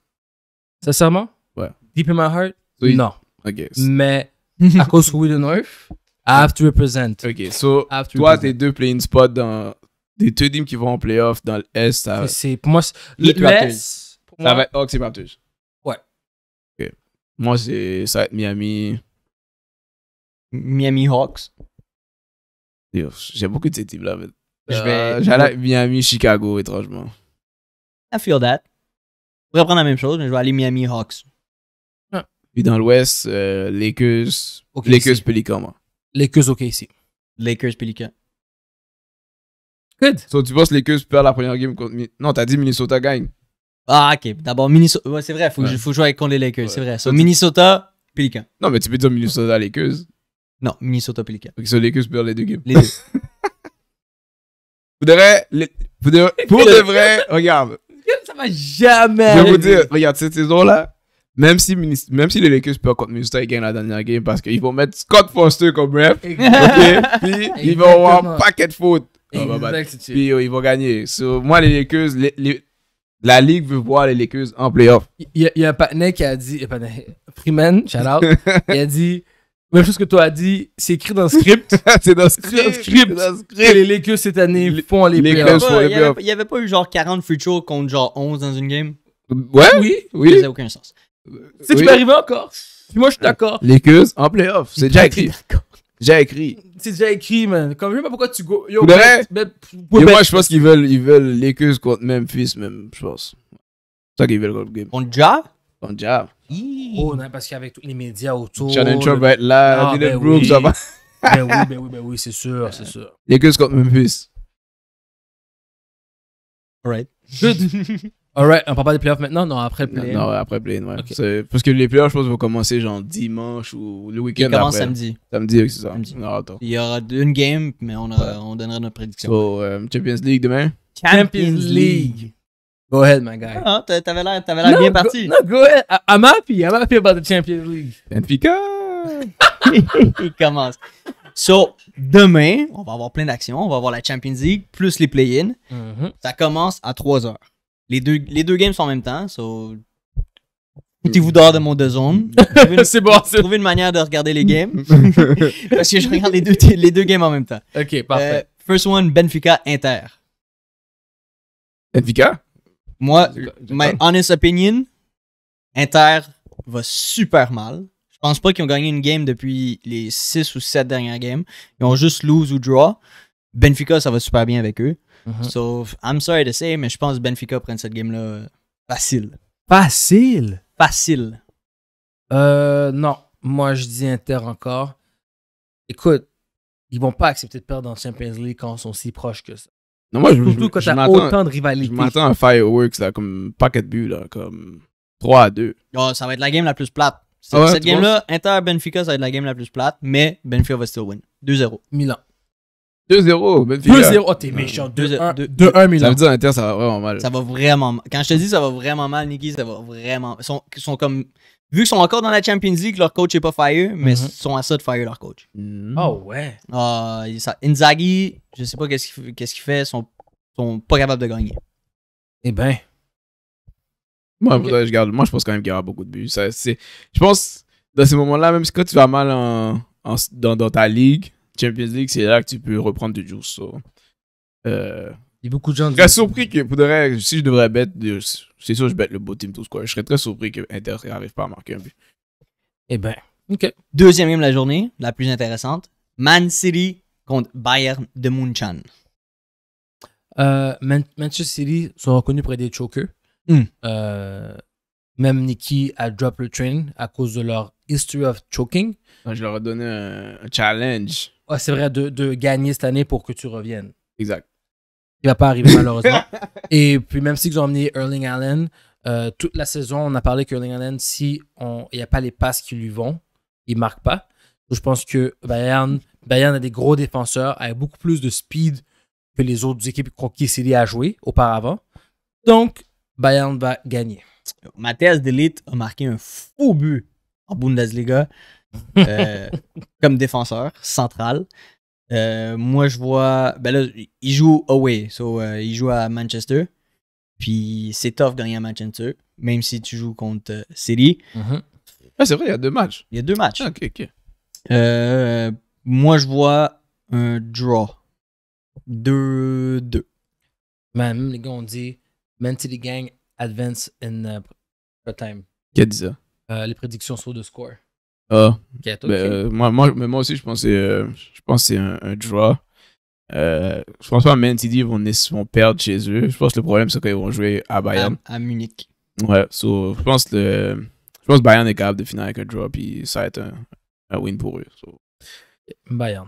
Sincèrement? deep in my heart, non. Mais à cause que We le North, I have to represent. Ok, so toi, tes deux playing spots dans des deux teams qui vont en playoff dans l'Est. C'est pour moi, l'Est. Ça va être Hawks et Raptors. Ouais. Ok. Moi, c'est ça va être Miami. Miami Hawks. J'ai beaucoup de ces teams-là. Mais... Euh, J'allais Miami, Chicago, étrangement. I feel that. Je va prendre la même chose, mais je vais aller Miami Hawks. Puis dans l'Ouest, euh, Lakers, Lakers Pelicans, moi. Lakers OK ici. Lakers Pelicans. Good. So, tu penses Lakers perd la première game contre. Non, t'as dit Minnesota gagne. Ah, ok. D'abord, Minnesota. Ouais, c'est vrai, faut, faut jouer contre les Lakers, c'est vrai. So, Minnesota, Pelicans. Non, mais tu peux dire Minnesota, Lakers. Non, Minnesota, Pelicans. OK, so, Lakers perd les deux games. Les deux. Vous devrez, pour de vrai, regarde. Ça va jamais. Je vais vous dire, regarde, cette saison-là, même si, même si les Lakers perdent contre Minnesota, ils gagnent la dernière game parce qu'ils vont mettre Scott Foster comme ref. Okay? Puis ils vont avoir un paquet de fautes. Bah, bah, puis euh, ils vont gagner. So, moi, les Lakers, la ligue veut voir les Lakers en playoff. Il y, a un patinet qui a dit, euh, Freeman, shout out, il a dit, même chose que toi a dit, c'est écrit dans le script. c'est dans le script. Dans le script. les Lakers cette année font les, playoffs. Il n'y avait, pas eu genre 40 free contre genre 11 dans une game. Ouais. Oui. Oui. Ça n'a aucun sens. C'est oui. arrivé encore? encore, Puis moi, je suis d'accord. L'écuse en playoff. C'est déjà écrit. Déjà écrit. C'est déjà écrit, man. Comme je sais pas pourquoi tu go. Yo, bet, moi, je pense qu'ils veulent ils veulent contre Memphis, même, je pense. C'est ça qu'ils veulent contre game. On job? On job. Oh, non, parce qu'avec tous les médias autour. Shannon Trump va être là. Ah, ben Brooks, oui. ça va. ben oui, ben oui, ben oui, c'est sûr, c'est sûr. L'écuse contre Memphis. Alright. Alright, on parle pas des playoffs maintenant? Non, après le Non, après ouais. Parce que les playoffs, je pense, vont commencer genre dimanche ou le week-end. Il commence samedi. Samedi, c'est ça. Non, attends. Il y aura une game, mais on, on donnera notre prédiction. So, euh, Champions League demain. Champions League. Go ahead, my guy. Ah, t'avais l'air bien parti. No, go ahead. I'm happy. I'm happy about the Champions League. Benfica. Il commence. So, demain, on va avoir plein d'actions. On va avoir la Champions League plus les play-in. Mm-hmm. Ça commence à 3 h les deux, les deux games sont en même temps, so. Foutez-vous mm. dehors de mon deux zones. c'est bon. Trouvez une manière de regarder les games. Parce que je regarde les deux, les deux games en même temps. Ok, parfait. Euh, first one, Benfica Inter. Benfica? Moi, my honest opinion, Inter va super mal. Je pense pas qu'ils ont gagné une game depuis les six ou sept dernières games. Ils ont juste lose ou draw. Benfica, ça va super bien avec eux. Mm-hmm. So, I'm sorry to say, mais je pense que Benfica prend cette game-là euh, facile. Facile? Facile. Euh, non. Moi, je dis Inter encore. Écoute, ils vont pas accepter de perdre dans Champions League quand ils sont si proches que ça. Non, moi, Surtout je, quand t'as autant de rivalité. Je m'attends à fireworks, là, comme paquet de buts, là, comme 3 à 2. Ah, ça va être la game la plus plate. Ah cette game-là, Inter-Benfica, ça va être la game la plus plate, mais Benfica va still win. 2-0. Milan. 2-0, Benfica. 2-0. Oh, t'es méchant. 2-1 Milan. Ça veut dire Inter, ça va vraiment mal. Ça va vraiment mal. Quand je te dis ça va vraiment mal, Niki, ça va vraiment. mal. sont, sont comme. Vu qu'ils sont encore dans la Champions League, leur coach n'est pas fire, mais mm-hmm. ils sont à ça de fire leur coach. Oh ouais. Euh, Inzaghi, je sais pas qu'est-ce qu'il fait, ils sont, sont pas capables de gagner. Eh ben. Moi, je, moi je pense quand même qu'il y aura beaucoup de buts. Ça, je pense, dans ces moments-là, même si quand tu vas mal en, dans, dans ta ligue, Champions League, c'est là que tu peux reprendre du juice. Euh, Il y a beaucoup de gens. Je serais surpris que, si je devrais bête, c'est sûr que je bête le beau team Je serais très surpris que Inter n'arrive pas à marquer un but. Eh ben, ok. Deuxième game de la journée, la plus intéressante. Man City contre Bayern de Munich. Euh, Man Manchester City sont reconnus pour être des chokers. Hmm. Euh, même Niki a drop le train à cause de leur History of Choking. Je leur ai donné un, challenge. c'est vrai, de, gagner cette année pour que tu reviennes. Exact. Il va pas arriver malheureusement. Et puis même si ils ont amené Erling Allen, euh, toute la saison, on a parlé que Allen, si il n'y a pas les passes qui lui vont, il marque pas. je pense que Bayern, Bayern a des gros défenseurs, avec beaucoup plus de speed que les autres équipes qui essayé à jouer auparavant. Donc, Bayern va gagner. Mathias Delite a marqué un faux but en Bundesliga euh, comme défenseur central. Euh, moi, je vois. Ben là, il joue away. So, euh, il joue à Manchester. Puis c'est tough gagner à Manchester, même si tu joues contre City. Mhm. ah, c'est vrai, il y a deux matchs. Il y a deux matchs. ok, ok. moi, je vois un draw. 2-2. Même les gars ont dit City Gang advance in uh, time. Qui a dit ça euh, les prédictions sur le score. Ah. Ben, euh, moi, moi aussi, je pense que euh, je pense c'est un, draw. je pense pas à Man City vont, vont perdre chez eux. Je pense que le problème, c'est qu'ils vont jouer à Bayern. À, Munich. Ouais, je pense que je pense Bayern est capable de finir avec un draw, et ça va être un, win pour eux. Bayern.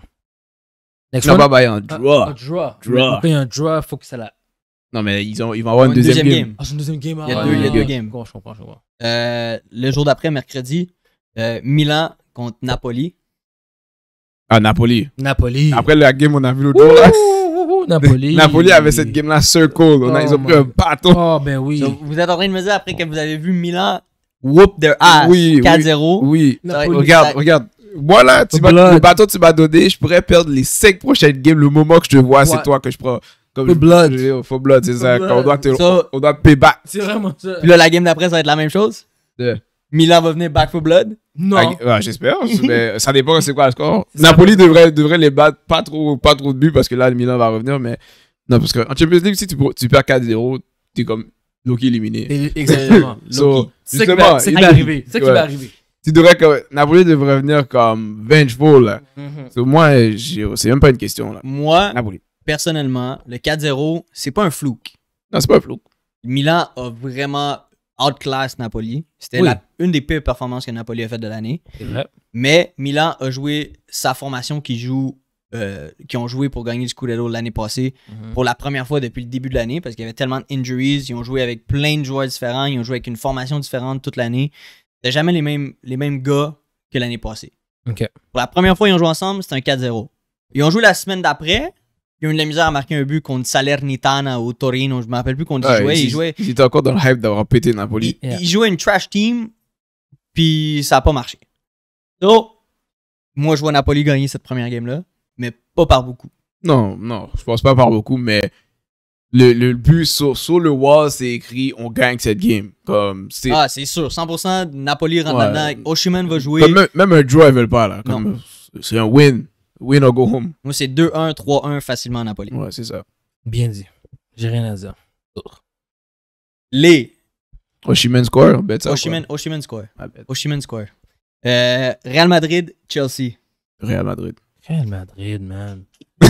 Next non, pas Bayern, ah, draw. draw. draw. un draw, faut que ça la. Non, mais ils, ont, ils vont avoir une, deuxième, game. Ah, c'est deuxième game. deux, il y a deux games. Je comprends, je comprends. Euh, le jour d'après, mercredi, euh, Milan contre Napoli. Ah, Napoli. Napoli. Après la game, on a vu le tour Napoli. Napoli avait cette game-là circle. ils ont pris un bateau Oh, ben oui. vous êtes en train de me dire après que vous avez vu Milan whoop their ass oui, 4-0. Oui, Regarde, regarde. Moi, le bateau que tu m'as donné, je pourrais perdre les 5 prochaines games. Le moment que je te vois, c'est toi que je prends. Faux blood. Je, oh, blood, c'est ça. On doit, te, so, on pay back. C'est vraiment ça. Puis là, la game d'après, ça va être la même chose. Milan va venir back for blood? Non. J'espère, mais ça dépend c'est quoi le score. Napoli devrait, devrait les battre pas trop, pas trop de buts parce que là, Milan va revenir, mais non, parce qu'en Champions League, si tu, perds 4-0, tu es comme Loki éliminé. Exactement. c'est ce qui va, arriver. C'est ce qui va arriver. Tu devrais que Napoli devrait venir comme vengeful. Mm-hmm. moi, c'est même pas une question. Là. Moi, Napoli personnellement, le 4-0, c'est pas un flou. Non, c'est pas un flou. Milan a vraiment outclass Napoli. C'était une des pires performances que Napoli a faites de l'année. Mais Milan a joué sa formation qui joue. Euh, qui ont joué pour gagner le Scudetto l'année passée mhm. pour la première fois depuis le début de l'année parce qu'il y avait tellement d'injuries, ils ont joué avec plein de joueurs différents, ils ont joué avec une formation différente toute l'année. C'était jamais les mêmes, les mêmes gars que l'année passée. Pour la première fois, ils ont joué ensemble, c'était un 4-0. Ils ont joué la semaine d'après, ils ont eu de la misère à marquer un but contre Salernitana ou Torino, je me rappelle plus qu'on ouais, ils jouaient. Ils, encore dans le hype d'avoir pété Napoli. Ils, jouait jouaient une trash team, puis ça n'a pas marché. Donc, moi, je vois Napoli gagner cette première game-là, mais pas par beaucoup. Non, non, je pense pas par beaucoup, mais le, le but sur, le wall, c'est écrit on gagne cette game. Comme, c'est... Ah, c'est sûr, 100% Napoli rentre là-dedans, Oshiman va jouer. même, un draw, ils veulent pas, là. c'est un win. Win or go home. Moi, c'est 2-1, 3-1 facilement Napoli. Ouais, c'est ça. Bien dit. J'ai rien à dire. Les. Oshimen Square, Oshiman Oshimen, Square. Ah, Oshimen Square. Euh, Real Madrid, Chelsea. Real Madrid. Real Madrid, man.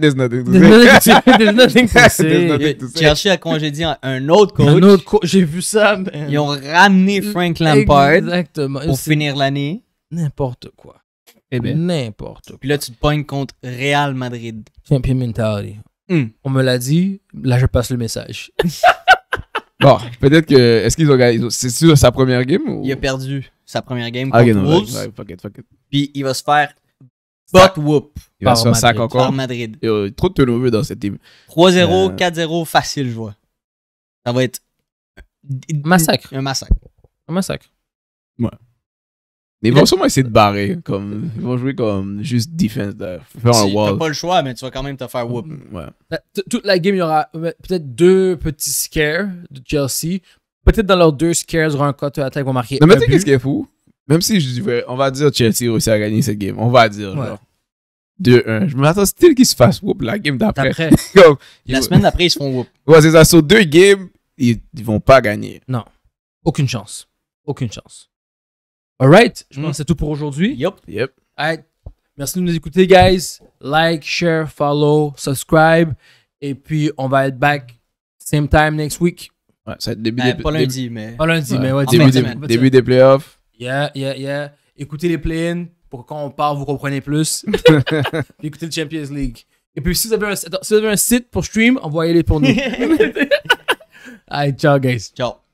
There's nothing to say. There's nothing to say. Chelsea a congédié un autre coach. Un autre coach. J'ai vu ça, man. Ils ont ramené Frank Lampard Exactement. pour finir l'année. N'importe quoi. Eh ben. N'importe quoi. Puis là, tu te pognes contre Real Madrid. Champion mentality. Mm. On me l'a dit, là, je passe le message. bon, peut-être que. Est-ce qu'ils ont gagné C'est-tu sa première game ou... Il a perdu sa première game ah, contre okay, Puis il va se faire Butt whoop. Il va se sac encore. Par Madrid. Il y a trop de turnover dans cette team. 3-0, 4-0, euh. facile, je vois. Ça va être. Massacre. Un massacre. Un massacre. Ouais ils vont sûrement essayer de barrer. Comme, ils vont jouer comme juste defense, de faire un wall. T'as pas le choix, mais tu vas quand même te faire whoop. Mm, toute la game, il y aura peut-être deux petits scares de Chelsea. Peut-être dans leurs deux scares, il y aura un counter attaque pour marquer. mais tu sais qu'est-ce qui est fou? Même si on va dire Chelsea aussi à gagner cette game. On va dire, 2-1. Je m'attends style qu'ils se fassent whoop la game d'après. la semaine d'après, ils se font whoop. Ouais, c'est ça. Sur deux games, ils, ils vont pas gagner. Non. Aucune chance. Aucune chance. Alright, je mm. pense que c'est tout pour aujourd'hui. Yep, yep. Right. Merci de nous écouter, guys. Like, share, follow, subscribe. Et puis, on va être back same time next week. Ouais, ça va être début des Pas lundi, mais. Pas lundi, mais ouais, début, début, des playoffs. Yeah, yeah, yeah. Écoutez les play-ins pour quand on part, vous comprenez plus. écoutez le Champions League. Et puis, si vous avez un, site pour stream, envoyez-les pour nous. Allez, ciao, guys. Ciao.